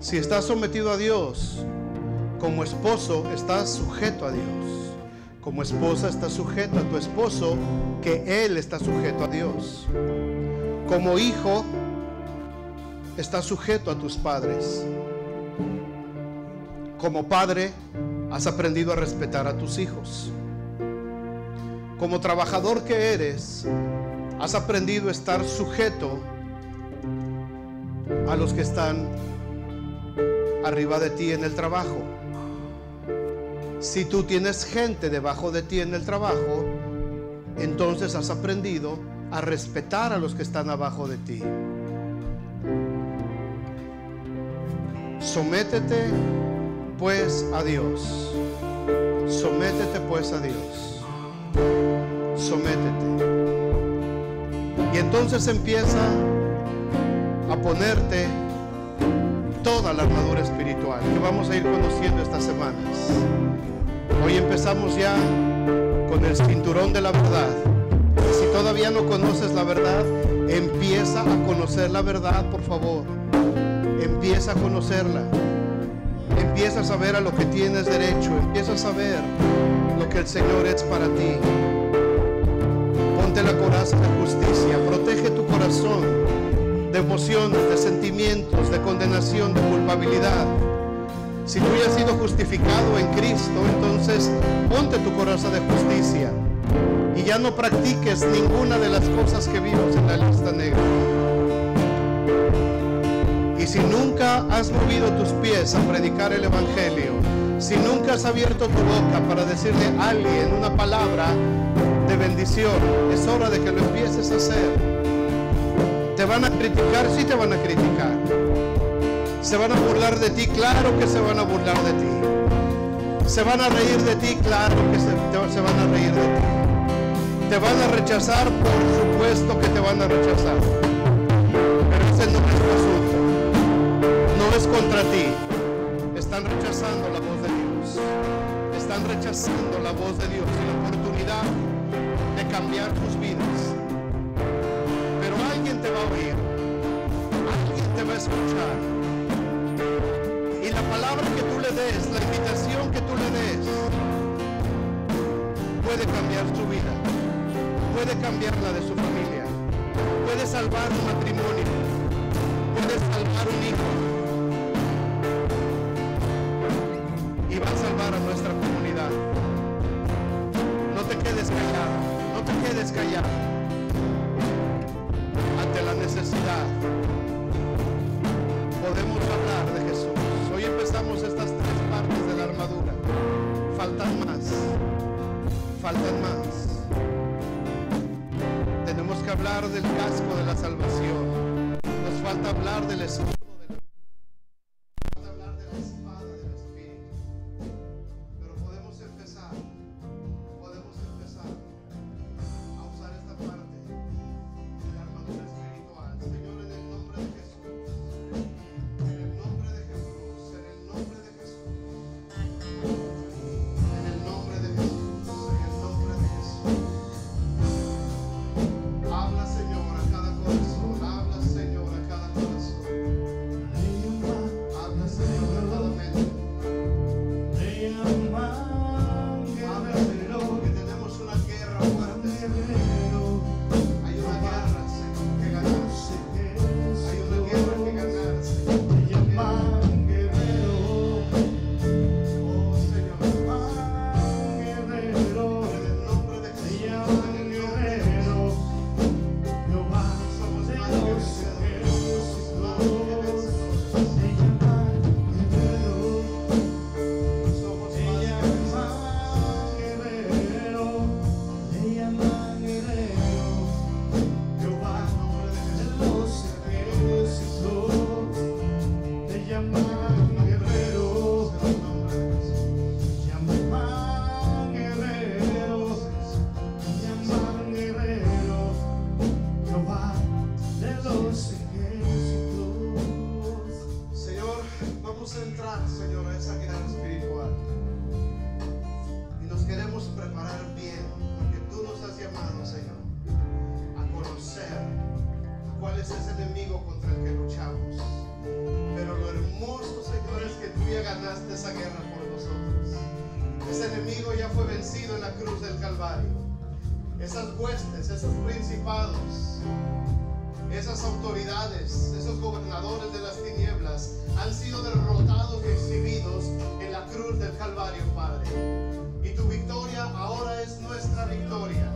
A: Si estás sometido a Dios, como esposo estás sujeto a Dios. Como esposa estás sujeto a tu esposo, que Él está sujeto a Dios. Como hijo estás sujeto a tus padres. Como padre has aprendido a respetar a tus hijos. Como trabajador que eres, has aprendido a estar sujeto a los que están arriba de ti en el trabajo. Si tú tienes gente debajo de ti en el trabajo, entonces has aprendido a respetar a los que están abajo de ti. Sométete pues a Dios. Sométete pues a Dios. Sométete. Y entonces empieza a ponerte toda la armadura espiritual que vamos a ir conociendo estas semanas. Hoy empezamos ya con el cinturón de la verdad. Si todavía no conoces la verdad, empieza a conocer la verdad, por favor. Empieza a conocerla. Empieza a saber a lo que tienes derecho. Empieza a saber lo que el Señor es para ti. Ponte la coraza de justicia. Protege tu corazón de emociones, de sentimientos, de condenación, de culpabilidad. Si tú has sido justificado en Cristo, entonces ponte tu coraza de justicia y ya no practiques ninguna de las cosas que vimos en la lista negra. Y si nunca has movido tus pies a predicar el Evangelio, si nunca has abierto tu boca para decirle a alguien una palabra de bendición, es hora de que lo empieces a hacer van a criticar, sí te van a criticar. Se van a burlar de ti, claro que se van a burlar de ti. Se van a reír de ti, claro que se, van a reír de ti. Te van a rechazar, por supuesto que te van a rechazar. Pero ese no es tu asunto. No es contra ti. Están rechazando la voz de Dios. Están rechazando la voz de Dios y la oportunidad de cambiar tus vidas alguien te va a escuchar. Y la palabra que tú le des, la invitación que tú le des, puede cambiar su vida, puede cambiar la de su familia, puede salvar un matrimonio, puede salvar un hijo. faltan más. Tenemos que hablar del casco de la salvación. Nos falta hablar del escudo Esas huestes, esos principados, esas autoridades, esos gobernadores de las tinieblas han sido derrotados y exhibidos en la cruz del Calvario, Padre. Y tu victoria ahora es nuestra victoria.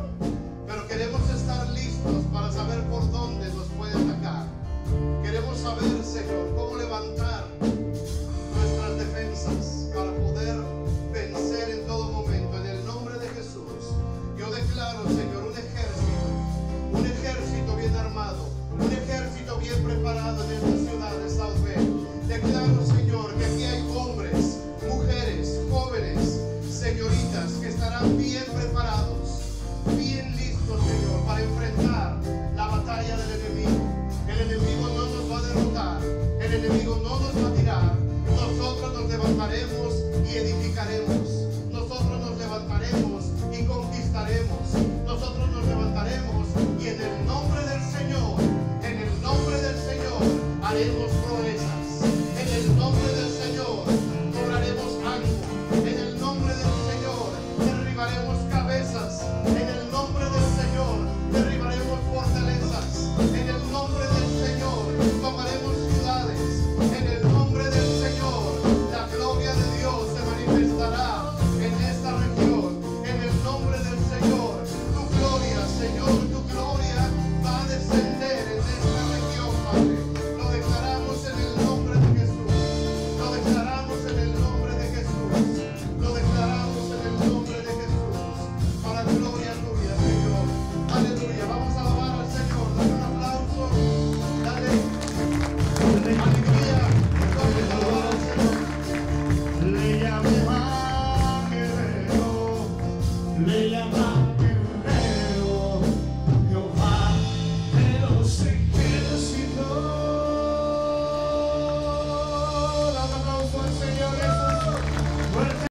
A: Pero queremos estar listos para saber por dónde nos puede atacar. Queremos saber, Señor, cómo levantar nuestras defensas.